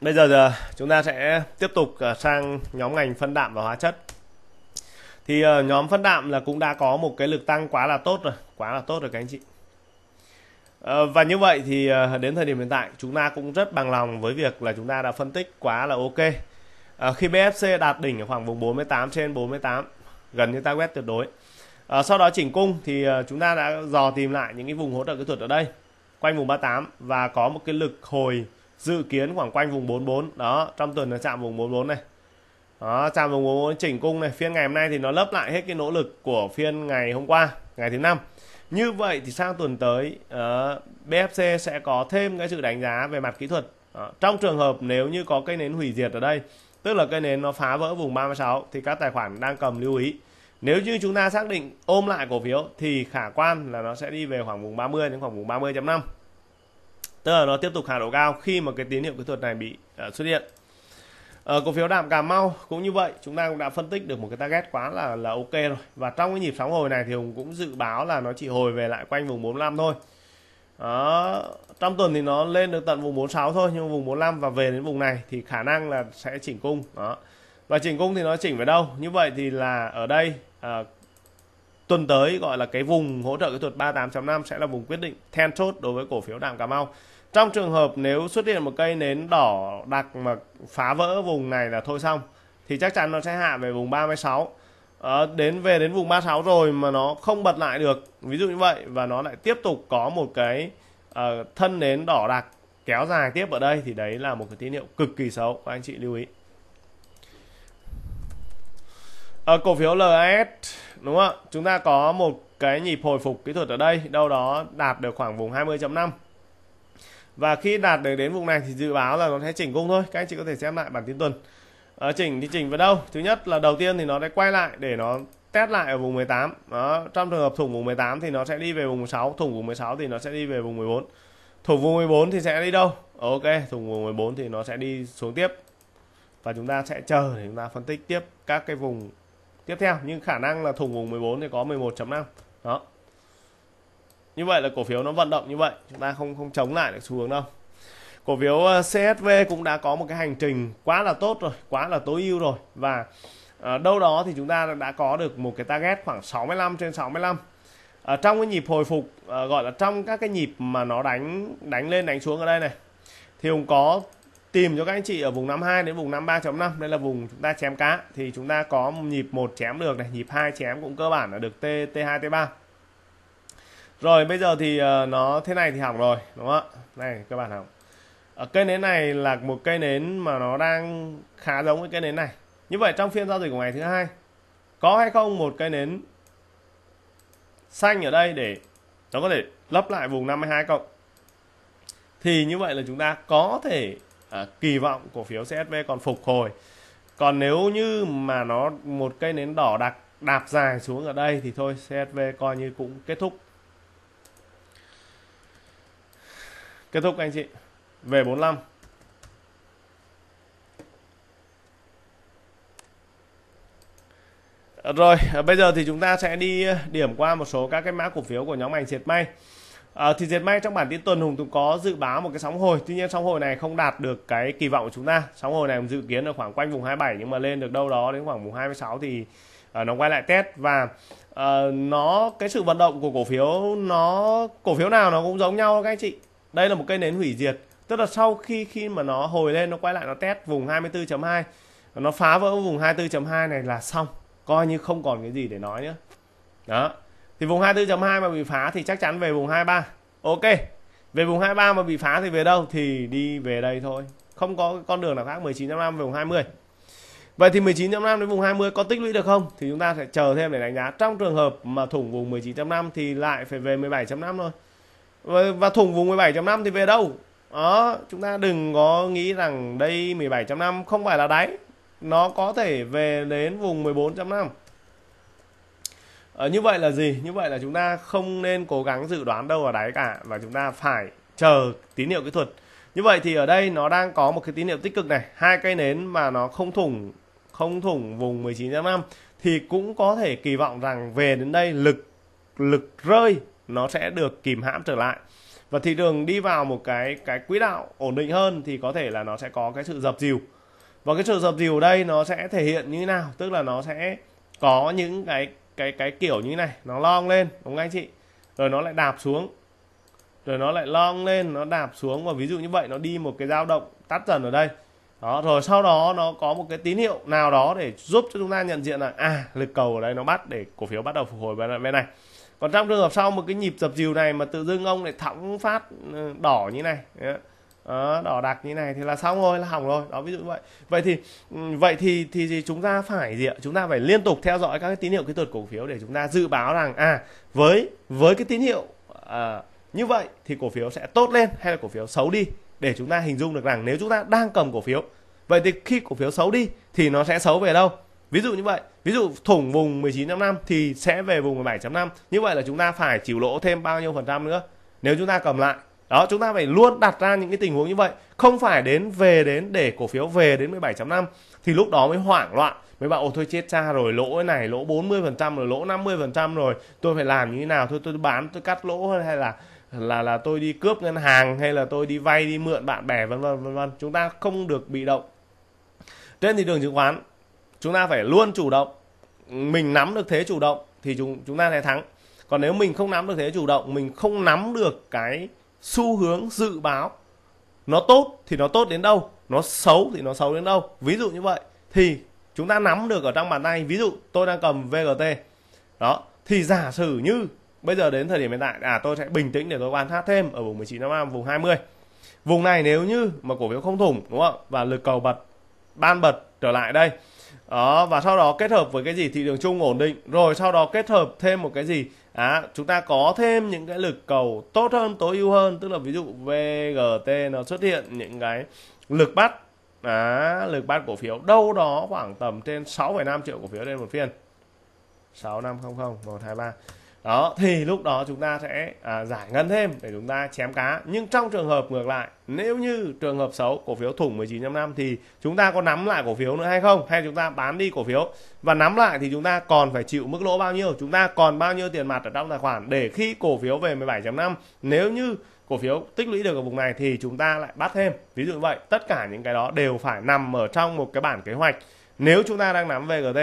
Bây giờ, giờ chúng ta sẽ tiếp tục ờ, sang nhóm ngành phân đạm và hóa chất. Thì ờ, nhóm phân đạm là cũng đã có một cái lực tăng quá là tốt rồi, quá là tốt rồi các anh chị. Ờ, và như vậy thì đến thời điểm hiện tại chúng ta cũng rất bằng lòng với việc là chúng ta đã phân tích quá là ok à, khi BFC đạt đỉnh ở khoảng vùng 48 trên 48 gần như target tuyệt đối à, sau đó chỉnh cung thì ờ, chúng ta đã dò tìm lại những cái vùng hỗ trợ kỹ thuật ở đây quanh vùng 38 và có một cái lực hồi dự kiến khoảng quanh vùng 44 đó trong tuần là chạm vùng 44 này đó chạm vùng 44 chỉnh cung này phiên ngày hôm nay thì nó lấp lại hết cái nỗ lực của phiên ngày hôm qua ngày thứ năm như vậy thì sang tuần tới uh, BFC sẽ có thêm cái sự đánh giá về mặt kỹ thuật uh, trong trường hợp nếu như có cây nến hủy diệt ở đây tức là cây nến nó phá vỡ vùng 36 thì các tài khoản đang cầm lưu ý nếu như chúng ta xác định ôm lại cổ phiếu thì khả quan là nó sẽ đi về khoảng vùng 30 đến khoảng vùng 30.5 tức là nó tiếp tục hạ độ cao khi mà cái tín hiệu kỹ thuật này bị uh, xuất hiện ở ờ, cổ phiếu đạm Cà Mau cũng như vậy chúng ta cũng đã phân tích được một cái target quá là là ok rồi và trong cái nhịp sóng hồi này thì Hùng cũng dự báo là nó chỉ hồi về lại quanh vùng 45 thôi đó trong tuần thì nó lên được tận vùng 46 thôi nhưng vùng 45 và về đến vùng này thì khả năng là sẽ chỉnh cung đó và chỉnh cung thì nó chỉnh về đâu như vậy thì là ở đây à, tuần tới gọi là cái vùng hỗ trợ kỹ thuật 38.5 sẽ là vùng quyết định then chốt đối với cổ phiếu đạm Cà Mau trong trường hợp nếu xuất hiện một cây nến đỏ đặc mà phá vỡ vùng này là thôi xong thì chắc chắn nó sẽ hạ về vùng 36 Ờ, đến về đến vùng ma 6 rồi mà nó không bật lại được ví dụ như vậy và nó lại tiếp tục có một cái à, thân nến đỏ đặc kéo dài tiếp ở đây thì đấy là một cái tín hiệu cực kỳ xấu các anh chị lưu ý ở ờ, cổ phiếu LS đúng không ạ chúng ta có một cái nhịp hồi phục kỹ thuật ở đây đâu đó đạt được khoảng vùng 20.5 và khi đạt được đến vùng này thì dự báo là nó sẽ chỉnh cung thôi các anh chị có thể xem lại bản tin tuần à, chỉnh thì chỉnh vào đâu thứ nhất là đầu tiên thì nó sẽ quay lại để nó test lại ở vùng 18 đó trong trường hợp thủng vùng 18 thì nó sẽ đi về vùng 16 thủng vùng 16 thì nó sẽ đi về vùng 14 thủng vùng 14 thì sẽ đi đâu ờ, ok thủng vùng 14 thì nó sẽ đi xuống tiếp và chúng ta sẽ chờ để chúng ta phân tích tiếp các cái vùng tiếp theo nhưng khả năng là thủng vùng 14 thì có 11.5 đó như vậy là cổ phiếu nó vận động như vậy chúng ta không không chống lại được xu hướng đâu cổ phiếu ờ, CSV cũng đã có một cái hành trình quá là tốt rồi quá là tối ưu rồi và à, đâu đó thì chúng ta đã có được một cái target khoảng 65 trên 65 à, ờ, trong cái nhịp hồi phục gọi là trong các cái nhịp mà nó đánh đánh lên đánh xuống ở đây này thì cũng có tìm cho các anh chị ở vùng 52 đến vùng 53.5 đây là vùng chúng ta chém cá thì chúng ta có nhịp một chém được này nhịp hai chém cũng cơ bản là được T T2 T3 rồi bây giờ thì nó thế này thì hỏng rồi đúng không ạ này các bạn hỏng ở ờ, cây nến này là một cây nến mà nó đang khá giống với cây nến này như vậy trong phiên giao dịch của ngày thứ hai có hay không một cây nến xanh ở đây để nó có thể lấp lại vùng 52 cộng thì như vậy là chúng ta có thể à, kỳ vọng cổ phiếu CSV còn phục hồi còn nếu như mà nó một cây nến đỏ đặc đạp dài xuống ở đây thì thôi CSV coi như cũng kết thúc kết thúc anh chị về 45 Rồi, à, bây giờ thì chúng ta sẽ đi à, điểm qua một số các cái mã cổ phiếu của nhóm ngành diệt may. À, thì diệt may trong bản tin tuần Hùng cũng có dự báo một cái sóng hồi, tuy nhiên sóng hồi này không đạt được cái kỳ vọng của chúng ta. Sóng hồi này dự kiến ở khoảng quanh vùng 27 nhưng mà lên được đâu đó đến khoảng vùng 26 thì à, nó quay lại test và à, nó cái sự vận động của cổ phiếu nó cổ phiếu nào nó cũng giống nhau các anh chị. Đây là một cây nến hủy diệt tức là sau khi khi mà nó hồi lên nó quay lại nó test vùng 24.2 nó phá vỡ vùng 24.2 này là xong coi như không còn cái gì để nói nữa đó thì vùng 24.2 mà bị phá thì chắc chắn về vùng 23 ok về vùng 23 mà bị phá thì về đâu thì đi về đây thôi không có con đường nào khác 19.5 về vùng 20 Vậy thì 19.5 đến vùng 20 có tích lũy được không? Thì chúng ta sẽ chờ thêm để đánh giá. Trong trường hợp mà thủng vùng 19.5 thì lại phải về 17.5 thôi. Và thủng vùng 17.5 thì về đâu? đó ờ, chúng ta đừng có nghĩ rằng đây 17.5 không phải là đáy nó có thể về đến vùng 14.5 ở ờ, như vậy là gì như vậy là chúng ta không nên cố gắng dự đoán đâu ở đáy cả và chúng ta phải chờ tín hiệu kỹ thuật như vậy thì ở đây nó đang có một cái tín hiệu tích cực này hai cây nến mà nó không thủng không thủng vùng 19.5 thì cũng có thể kỳ vọng rằng về đến đây lực lực rơi nó sẽ được kìm hãm trở lại và thị trường đi vào một cái cái quỹ đạo ổn định hơn thì có thể là nó sẽ có cái sự dập dìu và cái sự dập dìu đây nó sẽ thể hiện như thế nào tức là nó sẽ có những cái cái cái kiểu như thế này nó long lên đúng không anh chị rồi nó lại đạp xuống rồi nó lại long lên nó đạp xuống và ví dụ như vậy nó đi một cái dao động tắt dần ở đây đó rồi sau đó nó có một cái tín hiệu nào đó để giúp cho chúng ta nhận diện là à lực cầu ở đây nó bắt để cổ phiếu bắt đầu phục hồi bên này còn trong trường hợp sau một cái nhịp dập dìu này mà tự dưng ông lại thẳng phát ừ, đỏ như này đó, đỏ đặc như này thì là xong rồi là hỏng rồi đó ví dụ như vậy vậy thì ừ, vậy thì thì gì chúng ta phải gì ạ chúng ta phải liên tục theo dõi các cái tín hiệu kỹ thuật cổ phiếu để chúng ta dự báo rằng à với với cái tín hiệu à, như vậy thì cổ phiếu sẽ tốt lên hay là cổ phiếu xấu đi để chúng ta hình dung được rằng nếu chúng ta đang cầm cổ phiếu vậy thì khi cổ phiếu xấu đi thì nó sẽ xấu về đâu ví dụ như vậy ví dụ thủng vùng 19.5 thì sẽ về vùng 17.5 như vậy là chúng ta phải chịu lỗ thêm bao nhiêu phần trăm nữa nếu chúng ta cầm lại đó chúng ta phải luôn đặt ra những cái tình huống như vậy không phải đến về đến để cổ phiếu về đến 17.5 thì lúc đó mới hoảng loạn mới bảo ô thôi chết cha rồi lỗ này lỗ 40% phần trăm rồi lỗ 50% phần trăm rồi tôi phải làm như thế nào thôi tôi bán tôi cắt lỗ hay là là là tôi đi cướp ngân hàng hay là tôi đi vay đi mượn bạn bè vân vân vân vân chúng ta không được bị động trên thị trường chứng khoán chúng ta phải luôn chủ động mình nắm được thế chủ động thì chúng chúng ta sẽ thắng còn nếu mình không nắm được thế chủ động mình không nắm được cái xu hướng dự báo nó tốt thì nó tốt đến đâu nó xấu thì nó xấu đến đâu ví dụ như vậy thì chúng ta nắm được ở trong bàn tay ví dụ tôi đang cầm vgt đó thì giả sử như bây giờ đến thời điểm hiện tại à tôi sẽ bình tĩnh để tôi quan sát thêm ở vùng 19 năm vùng 20 vùng này nếu như mà cổ phiếu không thủng đúng không và lực cầu bật ban bật trở lại đây đó và sau đó kết hợp với cái gì thị trường chung ổn định rồi sau đó kết hợp thêm một cái gì à, chúng ta có thêm những cái lực cầu tốt hơn tối ưu hơn tức là ví dụ VGT nó xuất hiện những cái lực bắt à, lực bắt cổ phiếu đâu đó khoảng tầm trên 6,5 triệu cổ phiếu lên một phiên 6500 123 đó thì lúc đó chúng ta sẽ à, giải ngân thêm để chúng ta chém cá nhưng trong trường hợp ngược lại nếu như trường hợp xấu cổ phiếu thủng 19.5 thì chúng ta có nắm lại cổ phiếu nữa hay không hay chúng ta bán đi cổ phiếu và nắm lại thì chúng ta còn phải chịu mức lỗ bao nhiêu chúng ta còn bao nhiêu tiền mặt ở trong tài khoản để khi cổ phiếu về 17.5 nếu như cổ phiếu tích lũy được ở vùng này thì chúng ta lại bắt thêm ví dụ như vậy tất cả những cái đó đều phải nằm ở trong một cái bản kế hoạch nếu chúng ta đang nắm VGT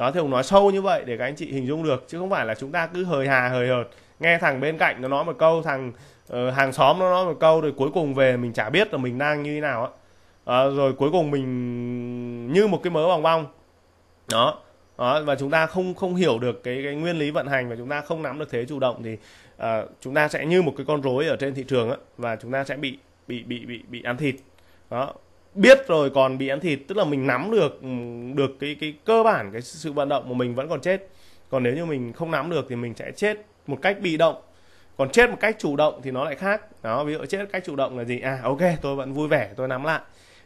đó thì ông nói sâu như vậy để các anh chị hình dung được chứ không phải là chúng ta cứ hời hà hời hợt nghe thằng bên cạnh nó nói một câu thằng uh, hàng xóm nó nói một câu rồi cuối cùng về mình chả biết là mình đang như thế nào á à, rồi cuối cùng mình như một cái mớ bong bong đó đó và chúng ta không không hiểu được cái cái nguyên lý vận hành và chúng ta không nắm được thế chủ động thì uh, chúng ta sẽ như một cái con rối ở trên thị trường á và chúng ta sẽ bị bị bị bị bị ăn thịt đó biết rồi còn bị ăn thịt tức là mình nắm được ừ, được cái cái cơ bản cái sự vận động của mình vẫn còn chết còn nếu như mình không nắm được thì mình sẽ chết một cách bị động còn chết một cách chủ động thì nó lại khác đó ví dụ chết cách chủ động là gì à ok tôi vẫn vui vẻ tôi nắm lại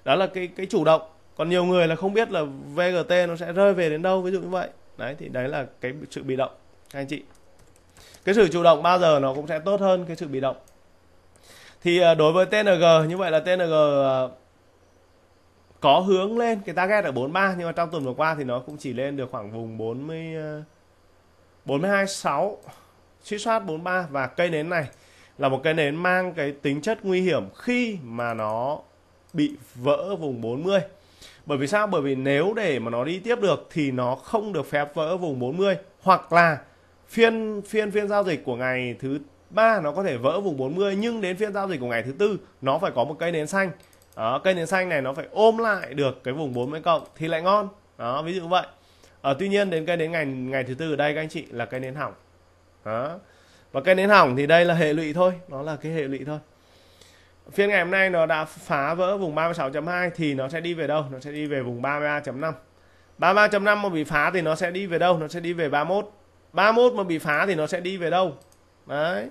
đó là cái cái chủ động còn nhiều người là không biết là vgt nó sẽ rơi về đến đâu ví dụ như vậy đấy thì đấy là cái sự bị động các anh chị cái sự chủ động bao giờ nó cũng sẽ tốt hơn cái sự bị động thì à, đối với tng như vậy là tng à, có hướng lên cái target ở 43 nhưng mà trong tuần vừa qua thì nó cũng chỉ lên được khoảng vùng 40 426 suy soát 43 và cây nến này là một cây nến mang cái tính chất nguy hiểm khi mà nó bị vỡ vùng 40 bởi vì sao bởi vì nếu để mà nó đi tiếp được thì nó không được phép vỡ vùng 40 hoặc là phiên phiên phiên giao dịch của ngày thứ ba nó có thể vỡ vùng 40 nhưng đến phiên giao dịch của ngày thứ tư nó phải có một cây nến xanh đó, cây nến xanh này nó phải ôm lại được cái vùng 40 cộng thì lại ngon đó ví dụ vậy ở ờ, tuy nhiên đến cây đến ngày ngày thứ tư ở đây các anh chị là cây nến hỏng đó và cây nến hỏng thì đây là hệ lụy thôi nó là cái hệ lụy thôi phiên ngày hôm nay nó đã phá vỡ vùng 36.2 thì nó sẽ đi về đâu nó sẽ đi về vùng 33.5 33.5 mà bị phá thì nó sẽ đi về đâu nó sẽ đi về 31 31 mà bị phá thì nó sẽ đi về đâu đấy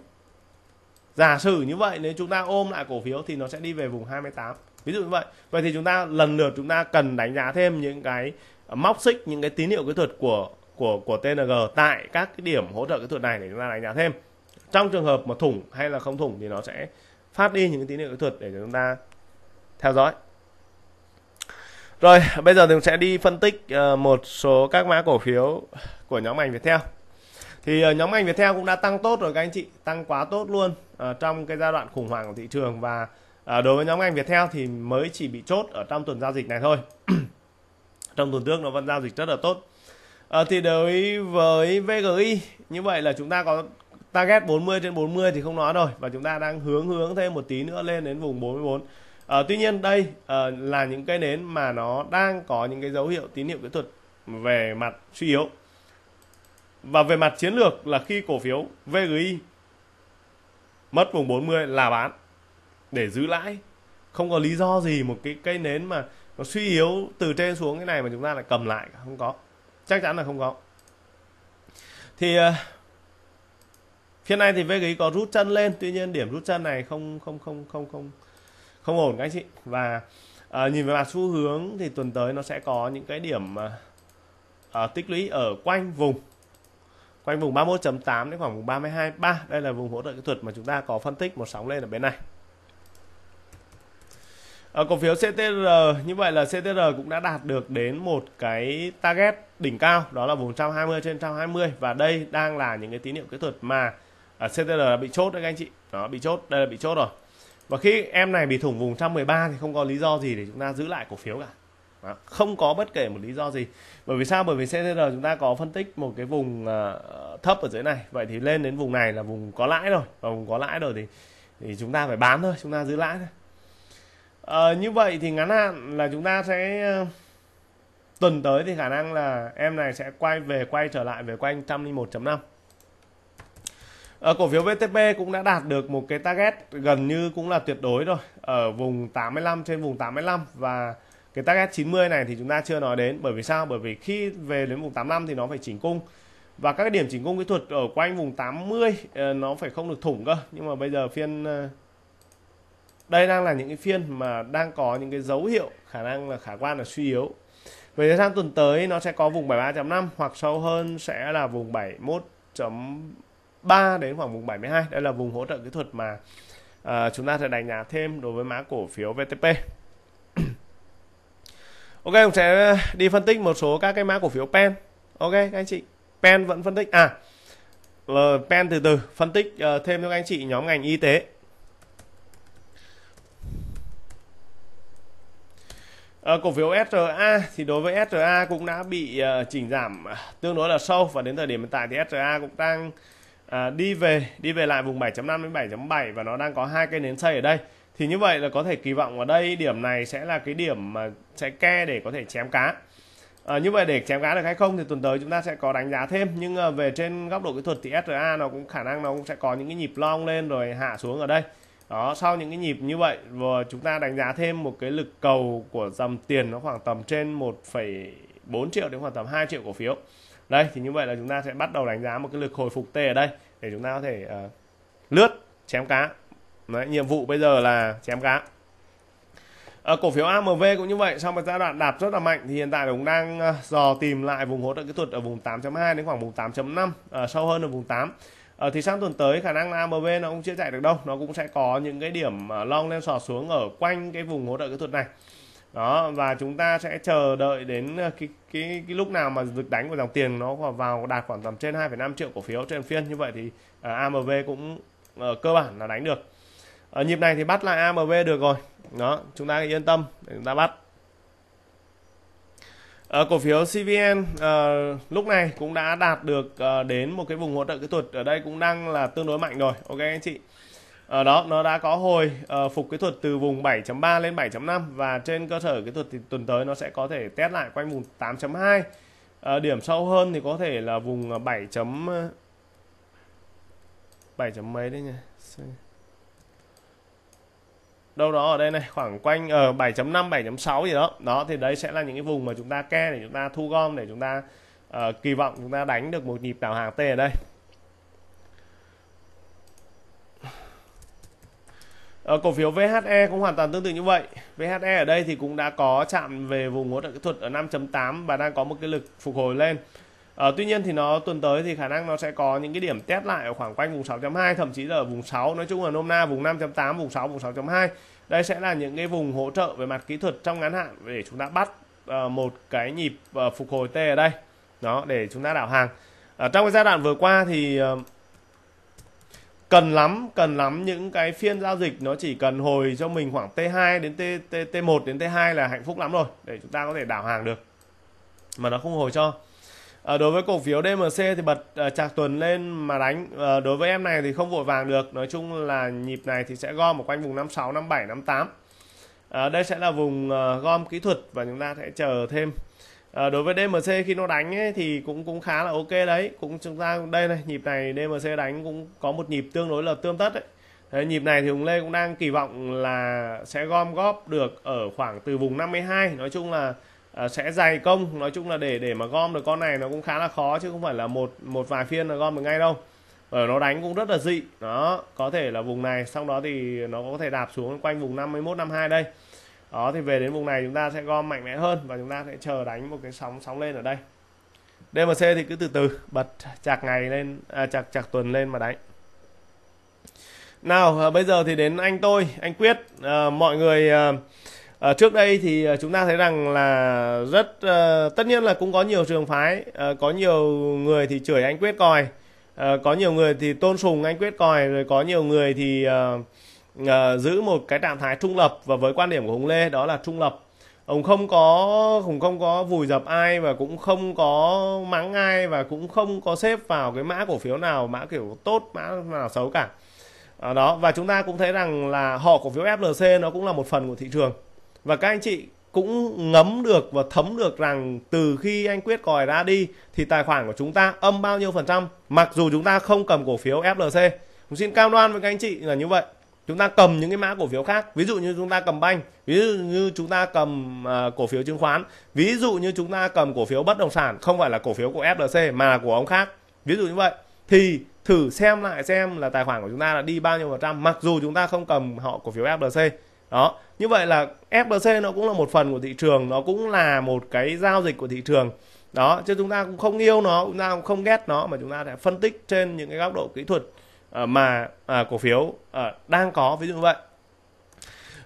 giả sử như vậy nếu chúng ta ôm lại cổ phiếu thì nó sẽ đi về vùng 28 ví dụ như vậy vậy thì chúng ta lần lượt chúng ta cần đánh giá thêm những cái móc xích những cái tín hiệu kỹ thuật của của của TNG tại các cái điểm hỗ trợ kỹ thuật này để chúng ta đánh giá thêm trong trường hợp mà thủng hay là không thủng thì nó sẽ phát đi những cái tín hiệu kỹ thuật để chúng ta theo dõi rồi bây giờ thì sẽ đi phân tích ờ, một số các mã cổ phiếu của nhóm ngành Viettel thì ờ, nhóm ngành Viettel cũng đã tăng tốt rồi các anh chị tăng quá tốt luôn ờ, trong cái giai đoạn khủng hoảng của thị trường và à, đối với nhóm ngành Viettel thì mới chỉ bị chốt ở trong tuần giao dịch này thôi [clears throat] trong tuần trước nó vẫn giao dịch rất là tốt à, thì đối với VGI như vậy là chúng ta có target 40 trên 40 thì không nói rồi và chúng ta đang hướng hướng thêm một tí nữa lên đến vùng 44 à, tuy nhiên đây à, là những cái nến mà nó đang có những cái dấu hiệu tín hiệu kỹ thuật về mặt suy yếu và về mặt chiến lược là khi cổ phiếu VGI mất vùng 40 là bán để giữ lãi không có lý do gì một cái cây nến mà nó suy yếu từ trên xuống cái này mà chúng ta lại cầm lại không có chắc chắn là không có thì uh, phiên này thì VGI có rút chân lên tuy nhiên điểm rút chân này không không không không không không ổn các anh chị và à, nhìn về mặt xu hướng thì tuần tới nó sẽ có những cái điểm à, à, tích lũy ở quanh vùng quanh vùng 31.8 đến khoảng vùng 32.3 đây là vùng hỗ trợ kỹ thuật mà chúng ta có phân tích một sóng lên ở bên này Ờ, cổ phiếu CTR như vậy là CTR cũng đã đạt được đến một cái target đỉnh cao đó là vùng 120 trên 120 và đây đang là những cái tín hiệu kỹ thuật mà à, CTR là bị chốt đấy các anh chị đó bị chốt đây là bị chốt rồi và khi em này bị thủng vùng 113 thì không có lý do gì để chúng ta giữ lại cổ phiếu cả đó. không có bất kể một lý do gì bởi vì sao bởi vì CTR chúng ta có phân tích một cái vùng uh, thấp ở dưới này vậy thì lên đến vùng này là vùng có lãi rồi và vùng có lãi rồi thì thì chúng ta phải bán thôi chúng ta giữ lãi thôi à, như vậy thì ngắn hạn là chúng ta sẽ ờ, tuần tới thì khả năng là em này sẽ quay về quay trở lại về quanh 101.5 ở ờ, cổ phiếu VTP cũng đã đạt được một cái target gần như cũng là tuyệt đối rồi ở vùng 85 trên vùng 85 và cái target 90 này thì chúng ta chưa nói đến bởi vì sao bởi vì khi về đến vùng 85 thì nó phải chỉnh cung và các điểm chỉnh cung kỹ thuật ở quanh vùng 80 nó phải không được thủng cơ nhưng mà bây giờ phiên đây đang là những cái phiên mà đang có những cái dấu hiệu khả năng là khả quan là suy yếu về thời gian tuần tới nó sẽ có vùng 73.5 hoặc sâu hơn sẽ là vùng 71.3 đến khoảng vùng 72 đây là vùng hỗ trợ kỹ thuật mà uh, chúng ta sẽ đánh giá thêm đối với mã cổ phiếu VTP [clears throat] Ok, ông sẽ đi phân tích một số các cái mã cổ phiếu pen. Ok các anh chị. Pen vẫn phân tích à. Pen từ từ phân tích uh, thêm cho các anh chị nhóm ngành y tế. Ờ, cổ phiếu SRA thì đối với SRA cũng đã bị uh, chỉnh giảm ờ, tương đối là sâu và đến thời điểm hiện tại thì SRA cũng đang uh, đi về đi về lại vùng 7.5 đến 7.7 và nó đang có hai cây nến xây ở đây. Thì như vậy là có thể kỳ vọng ở đây điểm này sẽ là cái điểm mà sẽ ke để có thể chém cá. À, như vậy để chém cá được hay không thì tuần tới chúng ta sẽ có đánh giá thêm nhưng uh, về trên góc độ kỹ thuật thì SRA nó cũng khả năng nó cũng sẽ có những cái nhịp long lên rồi hạ xuống ở đây đó sau những cái nhịp như vậy và chúng ta đánh giá thêm một cái lực cầu của dòng tiền nó khoảng tầm trên 1,4 triệu đến khoảng tầm 2 triệu cổ phiếu đây thì như vậy là chúng ta sẽ bắt đầu đánh giá một cái lực hồi phục T ở đây để chúng ta có thể uh, lướt chém cá Đấy, nhiệm vụ bây giờ là chém cá À, cổ phiếu AMV cũng như vậy sau một giai đoạn đạp rất là mạnh thì hiện tại cũng đang ờ, dò tìm lại vùng hỗ trợ kỹ thuật ở vùng 8.2 đến khoảng vùng 8.5 à, sâu hơn ở vùng 8 ở ờ, thì sang tuần tới khả năng là AMB nó cũng chưa chạy được đâu nó cũng sẽ có những cái điểm à, long lên sò xuống ở quanh cái vùng hỗ trợ kỹ thuật này đó và chúng ta sẽ chờ đợi đến à, cái cái, cái lúc nào mà lực đánh của dòng tiền nó vào đạt khoảng tầm trên 2,5 triệu cổ phiếu trên phiên như vậy thì à, AMV cũng à, cơ bản là đánh được ở ờ, nhịp này thì bắt lại AMV được rồi đó chúng ta yên tâm chúng ta bắt Ờ, cổ phiếu CVN à, ờ, lúc này cũng đã đạt được à, đến một cái vùng hỗ trợ kỹ thuật ở đây cũng đang là tương đối mạnh rồi. Ok anh chị. À, đó nó đã có hồi à, phục kỹ thuật từ vùng 7.3 lên 7.5 và trên cơ sở kỹ thuật thì tuần tới nó sẽ có thể test lại quanh vùng 8.2. À, điểm sâu hơn thì có thể là vùng 7. 7. mấy đấy nha đâu đó ở đây này khoảng quanh ở uh, 7.5 7.6 gì đó đó thì đấy sẽ là những cái vùng mà chúng ta ke để chúng ta thu gom để chúng ta uh, kỳ vọng chúng ta đánh được một nhịp đảo hàng T ở đây Ở ờ, cổ phiếu VHE cũng hoàn toàn tương tự như vậy. VHE ở đây thì cũng đã có chạm về vùng hỗ trợ kỹ thuật ở 5.8 và đang có một cái lực phục hồi lên. À, tuy nhiên thì nó tuần tới thì khả năng nó sẽ có những cái điểm test lại ở khoảng quanh vùng 6.2 thậm chí là ở vùng 6 nói chung là nôm na vùng 5.8 vùng 6 vùng 6.2 đây sẽ là những cái vùng hỗ trợ về mặt kỹ thuật trong ngắn hạn để chúng ta bắt uh, một cái nhịp uh, phục hồi T ở đây đó để chúng ta đảo hàng ở trong cái giai đoạn vừa qua thì uh, cần lắm cần lắm những cái phiên giao dịch nó chỉ cần hồi cho mình khoảng T2 đến T, T T1 đến T2 là hạnh phúc lắm rồi để chúng ta có thể đảo hàng được mà nó không hồi cho À, đối với cổ phiếu DMC thì bật uh, trạc tuần lên mà đánh. À, đối với em này thì không vội vàng được. Nói chung là nhịp này thì sẽ gom một quanh vùng 56, 57, 58. À, đây sẽ là vùng uh, gom kỹ thuật và chúng ta sẽ chờ thêm. À, đối với DMC khi nó đánh ấy, thì cũng cũng khá là ok đấy. Cũng chúng ta đây này, nhịp này DMC đánh cũng có một nhịp tương đối là tương tất đấy. Đấy, nhịp này thì Hùng Lê cũng đang kỳ vọng là sẽ gom góp được ở khoảng từ vùng 52. Nói chung là Ờ, sẽ dày công nói chung là để để mà gom được con này nó cũng khá là khó chứ không phải là một một vài phiên là gom được ngay đâu ở ờ, nó đánh cũng rất là dị đó có thể là vùng này sau đó thì nó có thể đạp xuống quanh vùng 51 52 đây đó thì về đến vùng này chúng ta sẽ gom mạnh mẽ hơn và chúng ta sẽ chờ đánh một cái sóng sóng lên ở đây DMC thì cứ từ từ bật chạc ngày lên à, chạc chạc tuần lên mà đánh nào à, bây giờ thì đến anh tôi anh quyết à, mọi người à, À, trước đây thì ờ, chúng ta thấy rằng là rất à, tất nhiên là cũng có nhiều trường phái, à, có nhiều người thì chửi anh quyết còi, à, có nhiều người thì tôn sùng anh quyết còi, rồi có nhiều người thì à, à, giữ một cái trạng thái trung lập và với quan điểm của Hùng Lê đó là trung lập. Ông không có Hùng không có vùi dập ai và cũng không có mắng ai và cũng không có xếp vào cái mã cổ phiếu nào mã kiểu tốt mã nào xấu cả. À, đó và chúng ta cũng thấy rằng là họ cổ phiếu FLC nó cũng là một phần của thị trường và các anh chị cũng ngấm được và thấm được rằng từ khi anh Quyết còi ra đi thì tài khoản của chúng ta âm bao nhiêu phần trăm mặc dù chúng ta không cầm cổ phiếu FLC. Cũng xin cam đoan với các anh chị là như vậy. Chúng ta cầm những cái mã cổ phiếu khác, ví dụ như chúng ta cầm banh, ví dụ như chúng ta cầm uh, cổ phiếu chứng khoán, ví dụ như chúng ta cầm cổ phiếu bất động sản không phải là cổ phiếu của FLC mà của ông khác. Ví dụ như vậy thì thử xem lại xem là tài khoản của chúng ta là đi bao nhiêu phần trăm mặc dù chúng ta không cầm họ cổ phiếu FLC. Đó, như vậy là FLC nó cũng là một phần của thị trường nó cũng là một cái giao dịch của thị trường đó chứ chúng ta cũng không yêu nó chúng ta cũng không ghét nó mà chúng ta sẽ phân tích trên những cái góc độ kỹ thuật ờ, mà à, cổ phiếu à, đang có ví dụ như vậy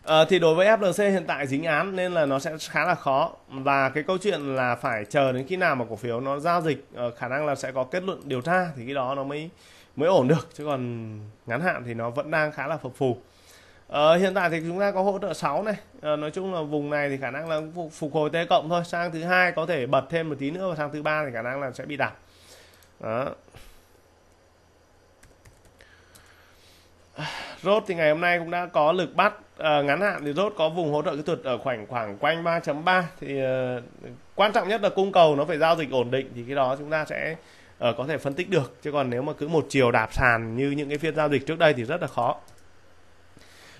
à, thì đối với FLC hiện tại dính án nên là nó sẽ khá là khó và cái câu chuyện là phải chờ đến khi nào mà cổ phiếu nó giao dịch à, khả năng là sẽ có kết luận điều tra thì cái đó nó mới mới ổn được chứ còn ngắn hạn thì nó vẫn đang khá là phập phù Ờ, hiện tại thì chúng ta có hỗ trợ 6 này ờ, nói chung là vùng này thì khả năng là phục, hồi T cộng thôi sang thứ hai có thể bật thêm một tí nữa và sang thứ ba thì khả năng là sẽ bị đảo đó Rốt thì ngày hôm nay cũng đã có lực bắt à, ngắn hạn thì rốt có vùng hỗ trợ kỹ thuật ở khoảng khoảng quanh 3.3 thì uh, quan trọng nhất là cung cầu nó phải giao dịch ổn định thì cái đó chúng ta sẽ uh, có thể phân tích được chứ còn nếu mà cứ một chiều đạp sàn như những cái phiên giao dịch trước đây thì rất là khó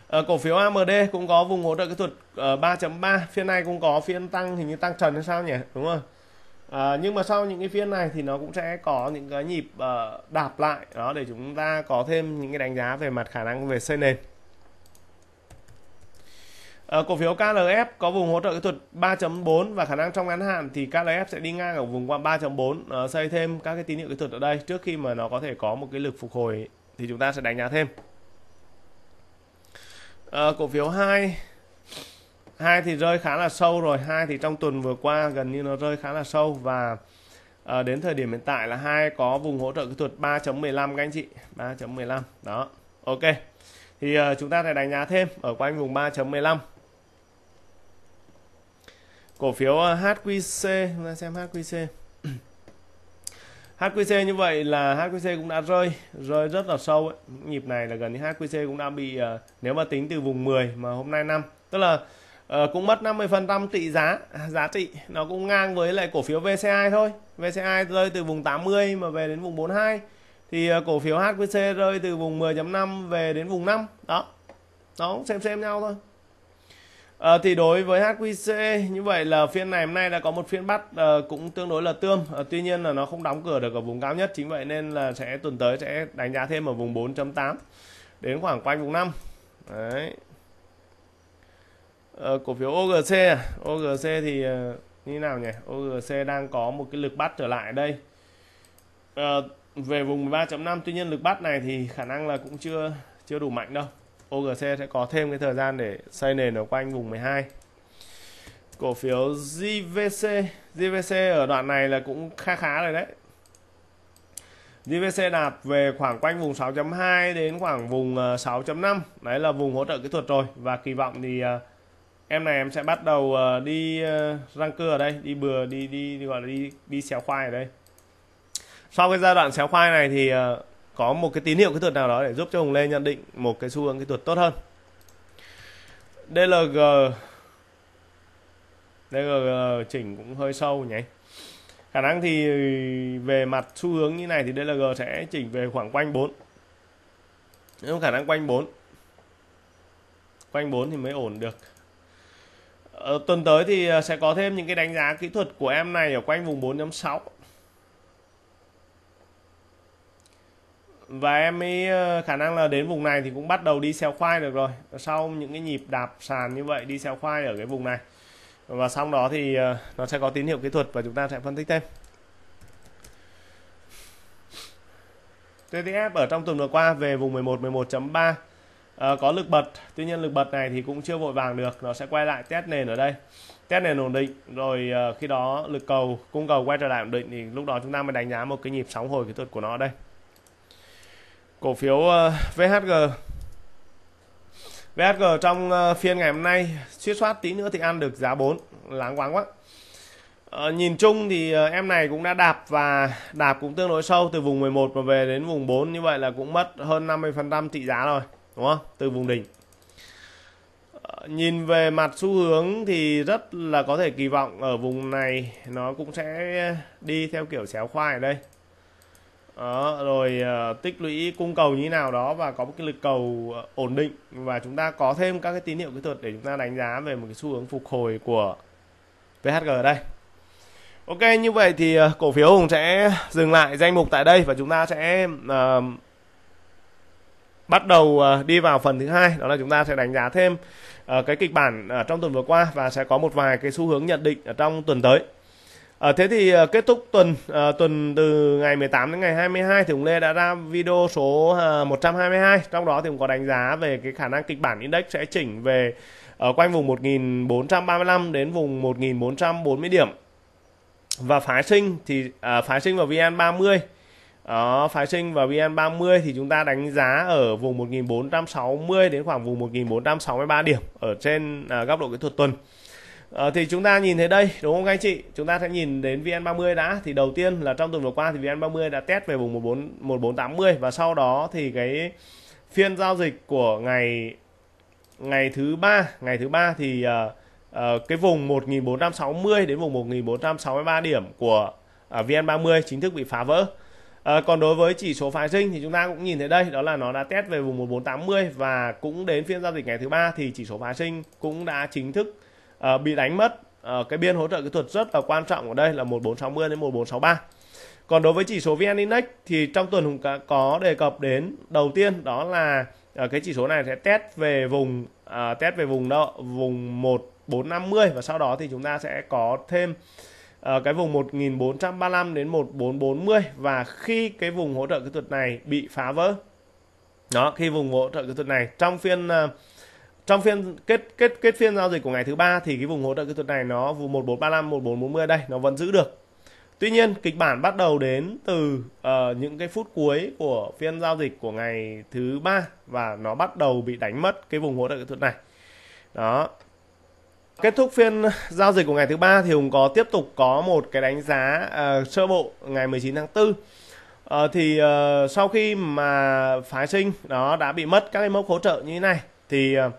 Ờ, cổ phiếu AMD cũng có vùng hỗ trợ kỹ thuật 3.3 ờ, phiên này cũng có phiên tăng hình như tăng trần hay sao nhỉ đúng không à, ờ, nhưng mà sau những cái phiên này thì nó cũng sẽ có những cái nhịp đạp lại đó để chúng ta có thêm những cái đánh giá về mặt khả năng về xây nền à, cổ phiếu KLF có vùng hỗ trợ kỹ thuật 3.4 và khả năng trong ngắn hạn thì KLF sẽ đi ngang ở vùng qua 3.4 xây thêm các cái tín hiệu kỹ thuật ở đây trước khi mà nó có thể có một cái lực phục hồi thì chúng ta sẽ đánh giá thêm à, cổ phiếu 2 hai thì rơi khá là sâu rồi hai thì trong tuần vừa qua gần như nó rơi khá là sâu và à, đến thời điểm hiện tại là hai có vùng hỗ trợ kỹ thuật 3.15 các anh chị 3.15 đó ok thì à, chúng ta sẽ đánh giá thêm ở quanh vùng 3.15 cổ phiếu HQC chúng ta xem HQC HQC như vậy là HQC cũng đã rơi rơi rất là sâu ấy. nhịp này là gần như HQC cũng đã bị uh, nếu mà tính từ vùng 10 mà hôm nay năm tức là uh, cũng mất 50% trị giá giá trị nó cũng ngang với lại cổ phiếu VCI thôi VCI rơi từ vùng 80 mà về đến vùng 42 thì uh, cổ phiếu HQC rơi từ vùng 10.5 về đến vùng 5 đó nó cũng xem xem nhau thôi À, thì đối với HQC như vậy là phiên này hôm nay đã có một phiên bắt à, cũng tương đối là tươm à, tuy nhiên là nó không đóng cửa được ở vùng cao nhất chính vậy nên là sẽ tuần tới sẽ đánh giá thêm ở vùng 4.8 đến khoảng quanh vùng 5 đấy à, cổ phiếu OGC à? OGC thì à, như nào nhỉ OGC đang có một cái lực bắt trở lại đây à, về vùng 13.5 tuy nhiên lực bắt này thì khả năng là cũng chưa chưa đủ mạnh đâu OGC sẽ có thêm cái thời gian để xây nền ở quanh vùng 12 cổ phiếu JVC JVC ở đoạn này là cũng khá khá rồi đấy JVC đạp về khoảng quanh vùng 6.2 đến khoảng vùng 6.5 ờ, đấy là vùng hỗ trợ kỹ thuật rồi và kỳ vọng thì ờ, em này em sẽ bắt đầu ờ, đi răng cưa ở đây đi bừa đi đi, đi gọi là đi đi xéo khoai ở đây sau cái giai đoạn xéo khoai này thì có một cái tín hiệu kỹ thuật nào đó để giúp cho Hùng Lê nhận định một cái xu hướng kỹ thuật tốt hơn. DLG DLG chỉnh cũng hơi sâu nhỉ. Khả năng thì về mặt xu hướng như này thì DLG sẽ chỉnh về khoảng quanh 4. Nếu khả năng quanh 4 quanh 4 thì mới ổn được. Ờ, tuần tới thì ờ, sẽ có thêm những cái đánh giá kỹ thuật của em này ở quanh vùng 4.6 và em ấy ờ, khả năng là đến vùng này thì cũng bắt đầu đi xeo khoai được rồi sau những cái nhịp đạp sàn như vậy đi xeo khoai ở cái vùng này và sau đó thì ờ, nó sẽ có tín hiệu kỹ thuật và chúng ta sẽ phân tích thêm TTF ở trong tuần vừa qua về vùng 11 11.3 à, có lực bật tuy nhiên lực bật này thì cũng chưa vội vàng được nó sẽ quay lại test nền ở đây test nền ổn định rồi ờ, khi đó lực cầu cung cầu quay trở lại ổn định thì lúc đó chúng ta mới đánh giá một cái nhịp sóng hồi kỹ thuật của nó đây cổ phiếu ờ, VHG VHG trong ờ, phiên ngày hôm nay suy soát tí nữa thì ăn được giá 4 láng quáng quá à, nhìn chung thì em này cũng đã đạp và đạp cũng tương đối sâu từ vùng 11 mà về đến vùng 4 như vậy là cũng mất hơn 50% thị giá rồi đúng không từ vùng đỉnh à, nhìn về mặt xu hướng thì rất là có thể kỳ vọng ở vùng này nó cũng sẽ đi theo kiểu xéo khoai ở đây đó, rồi uh, tích lũy cung cầu như thế nào đó và có một cái lực cầu ờ, ổn định và chúng ta có thêm các cái tín hiệu kỹ thuật để chúng ta đánh giá về một cái xu hướng phục hồi của VHG ở đây Ok như vậy thì uh, cổ phiếu cũng sẽ dừng lại danh mục tại đây và chúng ta sẽ uh, bắt đầu uh, đi vào phần thứ hai đó là chúng ta sẽ đánh giá thêm uh, cái kịch bản uh, trong tuần vừa qua và sẽ có một vài cái xu hướng nhận định ở trong tuần tới À, thế thì à, kết thúc tuần à, tuần từ ngày 18 đến ngày 22 thì ông Lê đã ra video số à, 122 trong đó thì cũng có đánh giá về cái khả năng kịch bản index sẽ chỉnh về ở quanh vùng 1435 đến vùng 1440 điểm và phái sinh thì à, phái sinh vào VN30 đó, phái sinh vào VN30 thì chúng ta đánh giá ở vùng 1460 đến khoảng vùng 1463 điểm ở trên à, góc độ kỹ thuật tuần. À, thì chúng ta nhìn thấy đây đúng không anh chị? Chúng ta sẽ nhìn đến VN30 đã thì đầu tiên là trong tuần vừa qua thì VN30 đã test về vùng 14 1480 và sau đó thì cái phiên giao dịch của ngày ngày thứ ba, ngày thứ ba thì uh, uh, cái vùng 1460 đến vùng 1463 điểm của uh, VN30 chính thức bị phá vỡ. À, còn đối với chỉ số phái sinh thì chúng ta cũng nhìn thấy đây đó là nó đã test về vùng 1480 và cũng đến phiên giao dịch ngày thứ ba thì chỉ số phái sinh cũng đã chính thức Ờ, bị đánh mất à, cái biên hỗ trợ kỹ thuật rất là quan trọng ở đây là 1460 đến 1463 còn đối với chỉ số VN Index thì trong tuần cũng có đề cập đến đầu tiên đó là à, cái chỉ số này sẽ test về vùng à, test về vùng đâu vùng 1450 và sau đó thì chúng ta sẽ có thêm à, cái vùng 1435 đến 1440 và khi cái vùng hỗ trợ kỹ thuật này bị phá vỡ đó khi vùng hỗ trợ kỹ thuật này trong phiên uh, trong phiên kết kết kết phiên giao dịch của ngày thứ ba thì cái vùng hỗ trợ kỹ thuật này nó vùng 1435 1440 đây nó vẫn giữ được Tuy nhiên kịch bản bắt đầu đến từ uh, những cái phút cuối của phiên giao dịch của ngày thứ ba và nó bắt đầu bị đánh mất cái vùng hỗ trợ kỹ thuật này. Đó. Kết thúc phiên giao dịch của ngày thứ ba thì Hùng có tiếp tục có một cái đánh giá uh, sơ bộ ngày 19 tháng 4. Uh, ờ, thì uh, sau khi mà phái sinh đó đã bị mất các cái mốc hỗ trợ như thế này thì uh,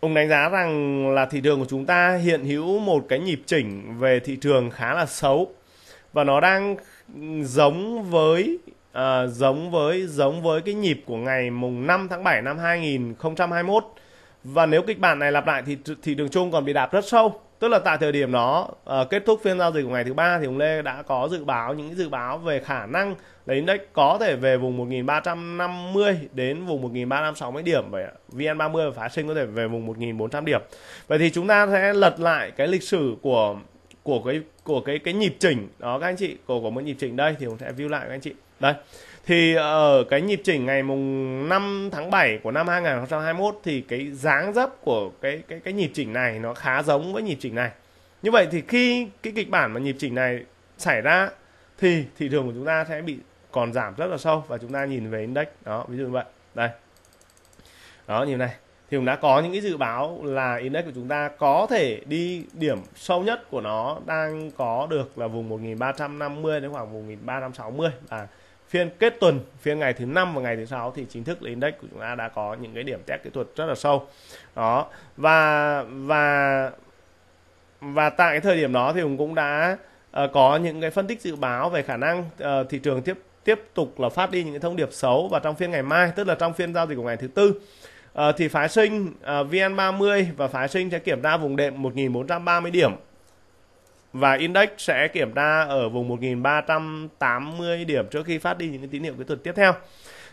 Ông đánh giá rằng là thị trường của chúng ta hiện hữu một cái nhịp chỉnh về thị trường khá là xấu và nó đang giống với à, giống với giống với cái nhịp của ngày mùng 5 tháng 7 năm 2021 và nếu kịch bản này lặp lại thì thị trường chung còn bị đạp rất sâu tức là tại thời điểm đó uh, kết thúc phiên giao dịch của ngày thứ ba thì ông Lê đã có dự báo những dự báo về khả năng là index có thể về vùng 1350 đến vùng 1360 điểm vậy VN30 và phá sinh có thể về vùng 1400 điểm. Vậy thì chúng ta sẽ lật lại cái lịch sử của của cái của cái cái nhịp chỉnh đó các anh chị của của một nhịp chỉnh đây thì cũng sẽ view lại các anh chị đây thì ở ờ, cái nhịp chỉnh ngày mùng 5 tháng 7 của năm 2021 thì cái dáng dấp của cái cái cái nhịp chỉnh này nó khá giống với nhịp chỉnh này. Như vậy thì khi cái kịch bản mà nhịp chỉnh này xảy ra thì thị trường của chúng ta sẽ bị còn giảm rất là sâu và chúng ta nhìn về index đó ví dụ như vậy đây đó như này thì cũng đã có những cái dự báo là index của chúng ta có thể đi điểm sâu nhất của nó đang có được là vùng 1350 đến khoảng vùng 1360 và phiên kết tuần phiên ngày thứ năm và ngày thứ sáu thì chính thức là index của chúng ta đã có những cái điểm test kỹ thuật rất là sâu đó và và và tại cái thời điểm đó thì cũng đã uh, có những cái phân tích dự báo về khả năng uh, thị trường tiếp tiếp tục là phát đi những cái thông điệp xấu và trong phiên ngày mai tức là trong phiên giao dịch của ngày thứ tư uh, thì phái sinh uh, VN30 và phái sinh sẽ kiểm tra vùng đệm 1430 điểm và index sẽ kiểm tra ở vùng 1380 điểm trước khi phát đi những cái tín hiệu kỹ thuật tiếp theo.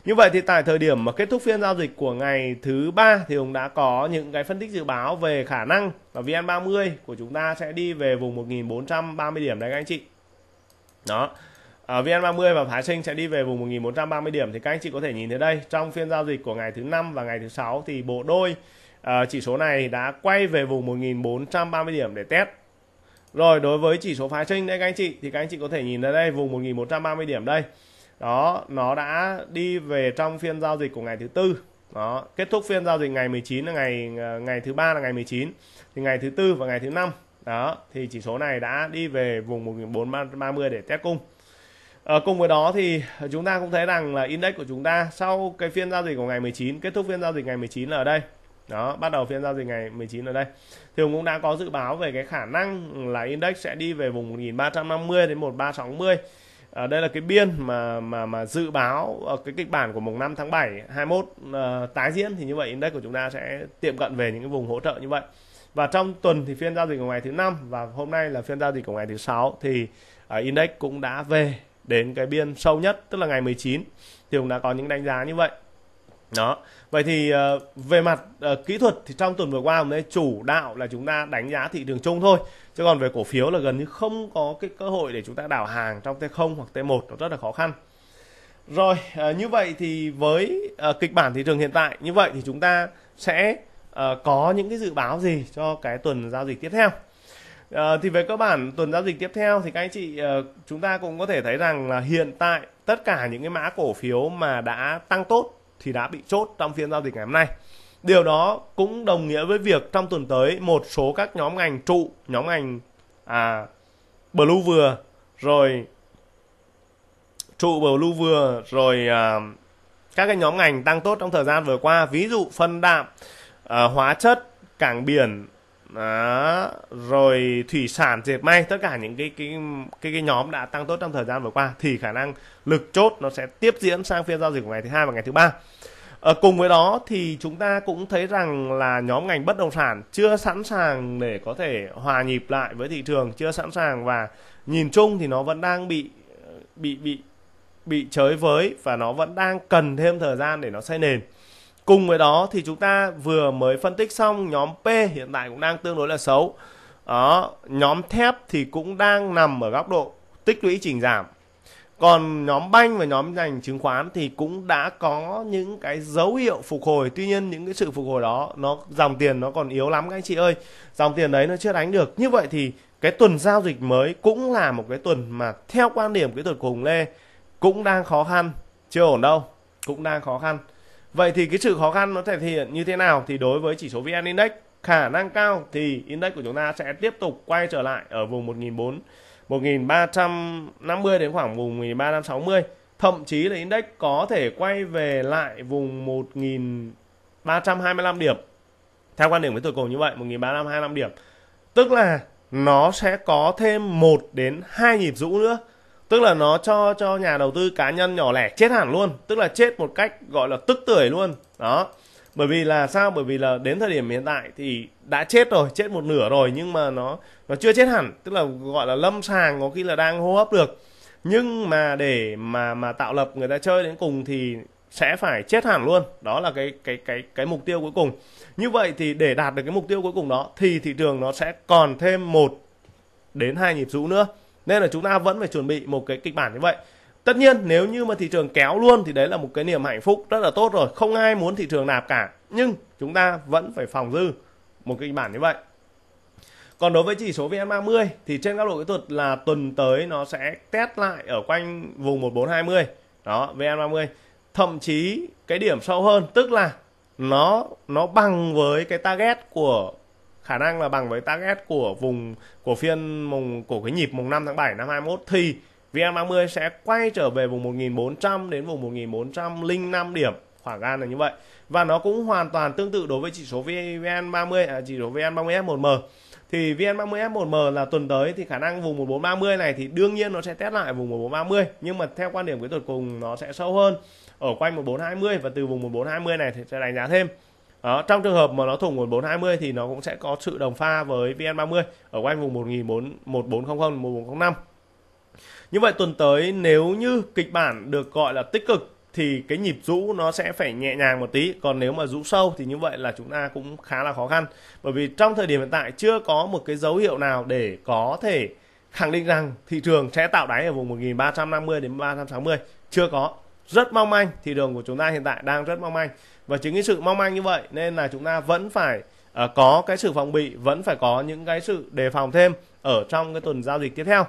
Như vậy thì tại thời điểm mà kết thúc phiên giao dịch của ngày thứ ba thì Hùng đã có những cái phân tích dự báo về khả năng là VN30 của chúng ta sẽ đi về vùng 1430 điểm đấy các anh chị. Đó. Ở à, VN30 và phái sinh sẽ đi về vùng 1430 điểm thì các anh chị có thể nhìn thấy đây, trong phiên giao dịch của ngày thứ năm và ngày thứ sáu thì bộ đôi uh, chỉ số này đã quay về vùng 1430 điểm để test rồi đối với chỉ số phá sinh đây các anh chị thì các anh chị có thể nhìn thấy đây vùng 1130 điểm đây. Đó, nó đã đi về trong phiên giao dịch của ngày thứ tư. Đó, kết thúc phiên giao dịch ngày 19 là ngày ờ, ngày thứ ba là ngày 19 thì ngày thứ tư và ngày thứ năm đó thì chỉ số này đã đi về vùng 1430 để test cung à, cùng với đó thì chúng ta cũng thấy rằng là index của chúng ta sau cái phiên giao dịch của ngày 19 kết thúc phiên giao dịch ngày 19 là ở đây đó bắt đầu phiên giao dịch ngày 19 ở đây thì Hùng cũng đã có dự báo về cái khả năng là index sẽ đi về vùng 1350 đến 1360 ở ờ, đây là cái biên mà mà mà dự báo ờ, cái kịch bản của mùng 5 tháng 7 21 uh, tái diễn thì như vậy index của chúng ta sẽ tiệm cận về những cái vùng hỗ trợ như vậy và trong tuần thì phiên giao dịch của ngày thứ năm và hôm nay là phiên giao dịch của ngày thứ sáu thì uh, index cũng đã về đến cái biên sâu nhất tức là ngày 19 thì cũng đã có những đánh giá như vậy đó vậy thì uh, về mặt uh, kỹ thuật thì trong tuần vừa qua hôm nay chủ đạo là chúng ta đánh giá thị trường chung thôi chứ còn về cổ phiếu là gần như không có cái cơ hội để chúng ta đảo hàng trong T0 hoặc T1 nó rất là khó khăn rồi uh, như vậy thì với uh, kịch bản thị trường hiện tại như vậy thì chúng ta sẽ uh, có những cái dự báo gì cho cái tuần giao dịch tiếp theo À, thì về cơ bản tuần giao dịch tiếp theo thì các anh chị uh, chúng ta cũng có thể thấy rằng là hiện tại tất cả những cái mã cổ phiếu mà đã tăng tốt thì đã bị chốt trong phiên giao dịch ngày hôm nay. Điều đó cũng đồng nghĩa với việc trong tuần tới một số các nhóm ngành trụ, nhóm ngành à, blue vừa rồi trụ blue vừa rồi à, các cái nhóm ngành tăng tốt trong thời gian vừa qua, ví dụ phân đạm, à, hóa chất, cảng biển, đó rồi thủy sản dệt may tất cả những cái cái cái cái nhóm đã tăng tốt trong thời gian vừa qua thì khả năng lực chốt nó sẽ tiếp diễn sang phiên giao dịch của ngày thứ hai và ngày thứ ba ở ờ, cùng với đó thì chúng ta cũng thấy rằng là nhóm ngành bất động sản chưa sẵn sàng để có thể hòa nhịp lại với thị trường chưa sẵn sàng và nhìn chung thì nó vẫn đang bị bị bị bị chới với và nó vẫn đang cần thêm thời gian để nó xây nền cùng với đó thì chúng ta vừa mới phân tích xong nhóm P hiện tại cũng đang tương đối là xấu đó nhóm thép thì cũng đang nằm ở góc độ tích lũy chỉnh giảm còn nhóm banh và nhóm ngành chứng khoán thì cũng đã có những cái dấu hiệu phục hồi tuy nhiên những cái sự phục hồi đó nó dòng tiền nó còn yếu lắm các anh chị ơi dòng tiền đấy nó chưa đánh được như vậy thì cái tuần giao dịch mới cũng là một cái tuần mà theo quan điểm kỹ thuật của hùng lê cũng đang khó khăn chưa ổn đâu cũng đang khó khăn Vậy thì cái sự khó khăn nó thể hiện như thế nào thì đối với chỉ số VN Index khả năng cao thì index của chúng ta sẽ tiếp tục quay trở lại ở vùng 1004 1350 đến khoảng vùng 1360 thậm chí là index có thể quay về lại vùng 1325 điểm theo quan điểm với tôi cùng như vậy 1325 điểm tức là nó sẽ có thêm 1 đến 2 nhịp rũ nữa tức là nó cho cho nhà đầu tư cá nhân nhỏ lẻ chết hẳn luôn tức là chết một cách gọi là tức tưởi luôn đó bởi vì là sao bởi vì là đến thời điểm hiện tại thì đã chết rồi chết một nửa rồi nhưng mà nó nó chưa chết hẳn tức là gọi là lâm sàng có khi là đang hô hấp được nhưng mà để mà mà tạo lập người ta chơi đến cùng thì sẽ phải chết hẳn luôn đó là cái cái cái cái mục tiêu cuối cùng như vậy thì để đạt được cái mục tiêu cuối cùng đó thì thị trường nó sẽ còn thêm một đến hai nhịp rũ nữa nên là chúng ta vẫn phải chuẩn bị một cái kịch bản như vậy tất nhiên nếu như mà thị trường kéo luôn thì đấy là một cái niềm hạnh phúc rất là tốt rồi không ai muốn thị trường nạp cả nhưng chúng ta vẫn phải phòng dư một kịch bản như vậy còn đối với chỉ số VN30 thì trên góc độ kỹ thuật là tuần tới nó sẽ test lại ở quanh vùng 1420 đó VN30 thậm chí cái điểm sâu hơn tức là nó nó bằng với cái target của khả năng là bằng với target của vùng của phiên mùng của cái nhịp mùng 5 tháng 7 năm 21 thì VN30 sẽ quay trở về vùng 1400 đến vùng 1405 điểm khoảng gan là như vậy và nó cũng hoàn toàn tương tự đối với chỉ số VN30 à, chỉ số VN30F1M thì VN30F1M là tuần tới thì khả năng vùng 1430 này thì đương nhiên nó sẽ test lại vùng 1430 nhưng mà theo quan điểm cuối tuần cùng nó sẽ sâu hơn ở quanh 1420 và từ vùng 1420 này thì sẽ đánh giá thêm đó, ờ, trong trường hợp mà nó thủng 1420 thì nó cũng sẽ có sự đồng pha với VN30 ở quanh vùng 1400, 1400, 1405. Như vậy tuần tới nếu như kịch bản được gọi là tích cực thì cái nhịp rũ nó sẽ phải nhẹ nhàng một tí còn nếu mà rũ sâu thì như vậy là chúng ta cũng khá là khó khăn bởi vì trong thời điểm hiện tại chưa có một cái dấu hiệu nào để có thể khẳng định rằng thị trường sẽ tạo đáy ở vùng 1350 đến 360 chưa có rất mong manh thị trường của chúng ta hiện tại đang rất mong manh và chính cái sự mong manh như vậy nên là chúng ta vẫn phải uh, có cái sự phòng bị vẫn phải có những cái sự đề phòng thêm ở trong cái tuần giao dịch tiếp theo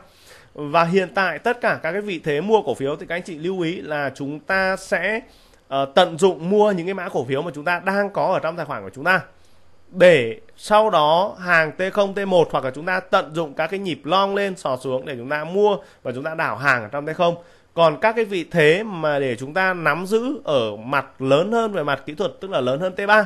và hiện tại tất cả các cái vị thế mua cổ phiếu thì các anh chị lưu ý là chúng ta sẽ uh, tận dụng mua những cái mã cổ phiếu mà chúng ta đang có ở trong tài khoản của chúng ta để sau đó hàng T0, T1 hoặc là chúng ta tận dụng các cái nhịp long lên sò xuống để chúng ta mua và chúng ta đảo hàng ở trong T0 còn các cái vị thế mà để chúng ta nắm giữ ở mặt lớn hơn về mặt kỹ thuật tức là lớn hơn T3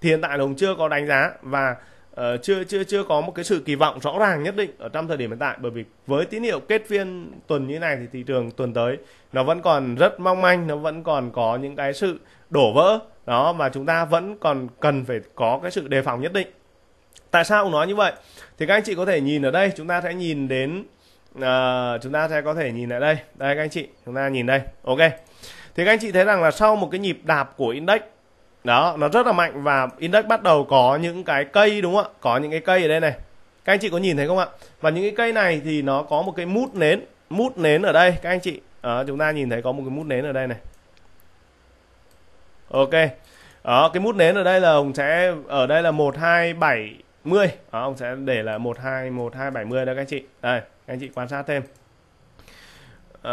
thì hiện tại là Hùng chưa có đánh giá và uh, chưa chưa chưa có một cái sự kỳ vọng rõ ràng nhất định ở trong thời điểm hiện tại bởi vì với tín hiệu kết phiên tuần như này thì thị trường tuần tới nó vẫn còn rất mong manh nó vẫn còn có những cái sự đổ vỡ đó và chúng ta vẫn còn cần phải có cái sự đề phòng nhất định tại sao ông nói như vậy thì các anh chị có thể nhìn ở đây chúng ta sẽ nhìn đến à, chúng ta sẽ có thể nhìn lại đây đây các anh chị chúng ta nhìn đây ok thì các anh chị thấy rằng là sau một cái nhịp đạp của index đó nó rất là mạnh và index bắt đầu có những cái cây đúng không ạ có những cái cây ở đây này các anh chị có nhìn thấy không ạ và những cái cây này thì nó có một cái mút nến mút nến ở đây các anh chị đó, chúng ta nhìn thấy có một cái mút nến ở đây này ok đó cái mút nến ở đây là ông sẽ ở đây là một hai bảy mươi ông sẽ để là một hai một hai bảy mươi đó các anh chị đây anh chị quan sát thêm à,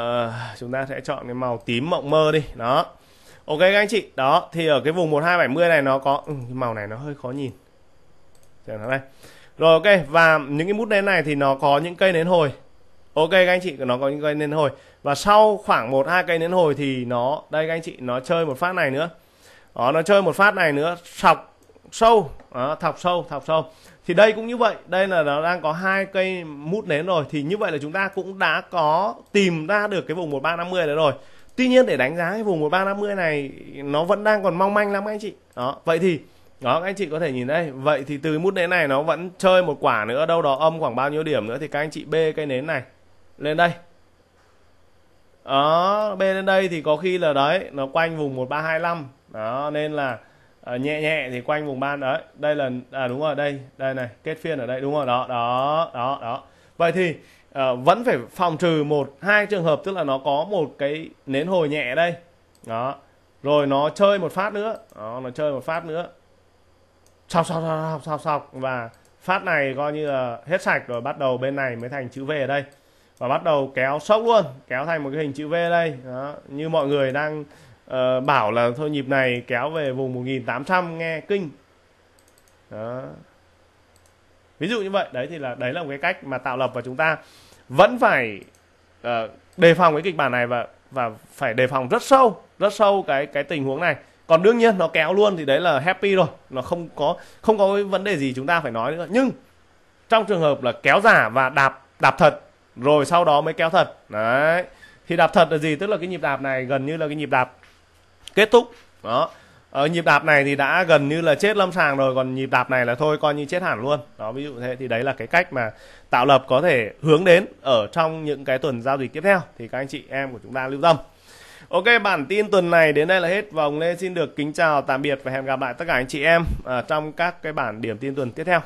chúng ta sẽ chọn cái màu tím mộng mơ đi đó ok các anh chị đó thì ở cái vùng 1270 này nó có ừ, cái màu này nó hơi khó nhìn chờ nó đây rồi ok và những cái bút nến này thì nó có những cây nến hồi ok các anh chị nó có những cây nến hồi và sau khoảng một hai cây nến hồi thì nó đây các anh chị nó chơi một phát này nữa đó nó chơi một phát này nữa sọc sâu đó, thọc sâu thọc sâu thì đây cũng như vậy đây là nó đang có hai cây mút nến rồi thì như vậy là chúng ta cũng đã có tìm ra được cái vùng 1350 đấy rồi tuy nhiên để đánh giá cái vùng 1350 này nó vẫn đang còn mong manh lắm anh chị đó vậy thì đó các anh chị có thể nhìn đây vậy thì từ mút nến này nó vẫn chơi một quả nữa đâu đó âm khoảng bao nhiêu điểm nữa thì các anh chị bê cây nến này lên đây đó bê lên đây thì có khi là đấy nó quanh vùng 1325 đó nên là à, nhẹ nhẹ thì quanh vùng ban đấy đây là à đúng rồi đây đây này kết phiên ở đây đúng rồi đó đó đó đó vậy thì à, vẫn phải phòng trừ một hai trường hợp tức là nó có một cái nến hồi nhẹ đây đó rồi nó chơi một phát nữa đó, nó chơi một phát nữa sọc sọc sọc sọc sọc và phát này coi như là hết sạch rồi bắt đầu bên này mới thành chữ V ở đây và bắt đầu kéo sốc luôn kéo thành một cái hình chữ V đây đó. như mọi người đang uh, bảo là thôi nhịp này kéo về vùng 1800 nghe kinh đó ví dụ như vậy đấy thì là đấy là một cái cách mà tạo lập và chúng ta vẫn phải uh, đề phòng cái kịch bản này và và phải đề phòng rất sâu rất sâu cái cái tình huống này còn đương nhiên nó kéo luôn thì đấy là happy rồi nó không có không có cái vấn đề gì chúng ta phải nói nữa nhưng trong trường hợp là kéo giả và đạp đạp thật rồi sau đó mới kéo thật đấy thì đạp thật là gì tức là cái nhịp đạp này gần như là cái nhịp đạp kết thúc đó ở ờ, nhịp đạp này thì đã gần như là chết lâm sàng rồi còn nhịp đạp này là thôi coi như chết hẳn luôn đó ví dụ thế thì đấy là cái cách mà tạo lập có thể hướng đến ở trong những cái tuần giao dịch tiếp theo thì các anh chị em của chúng ta lưu tâm Ok bản tin tuần này đến đây là hết và ông Lê xin được kính chào tạm biệt và hẹn gặp lại tất cả anh chị em ở à, trong các cái bản điểm tin tuần tiếp theo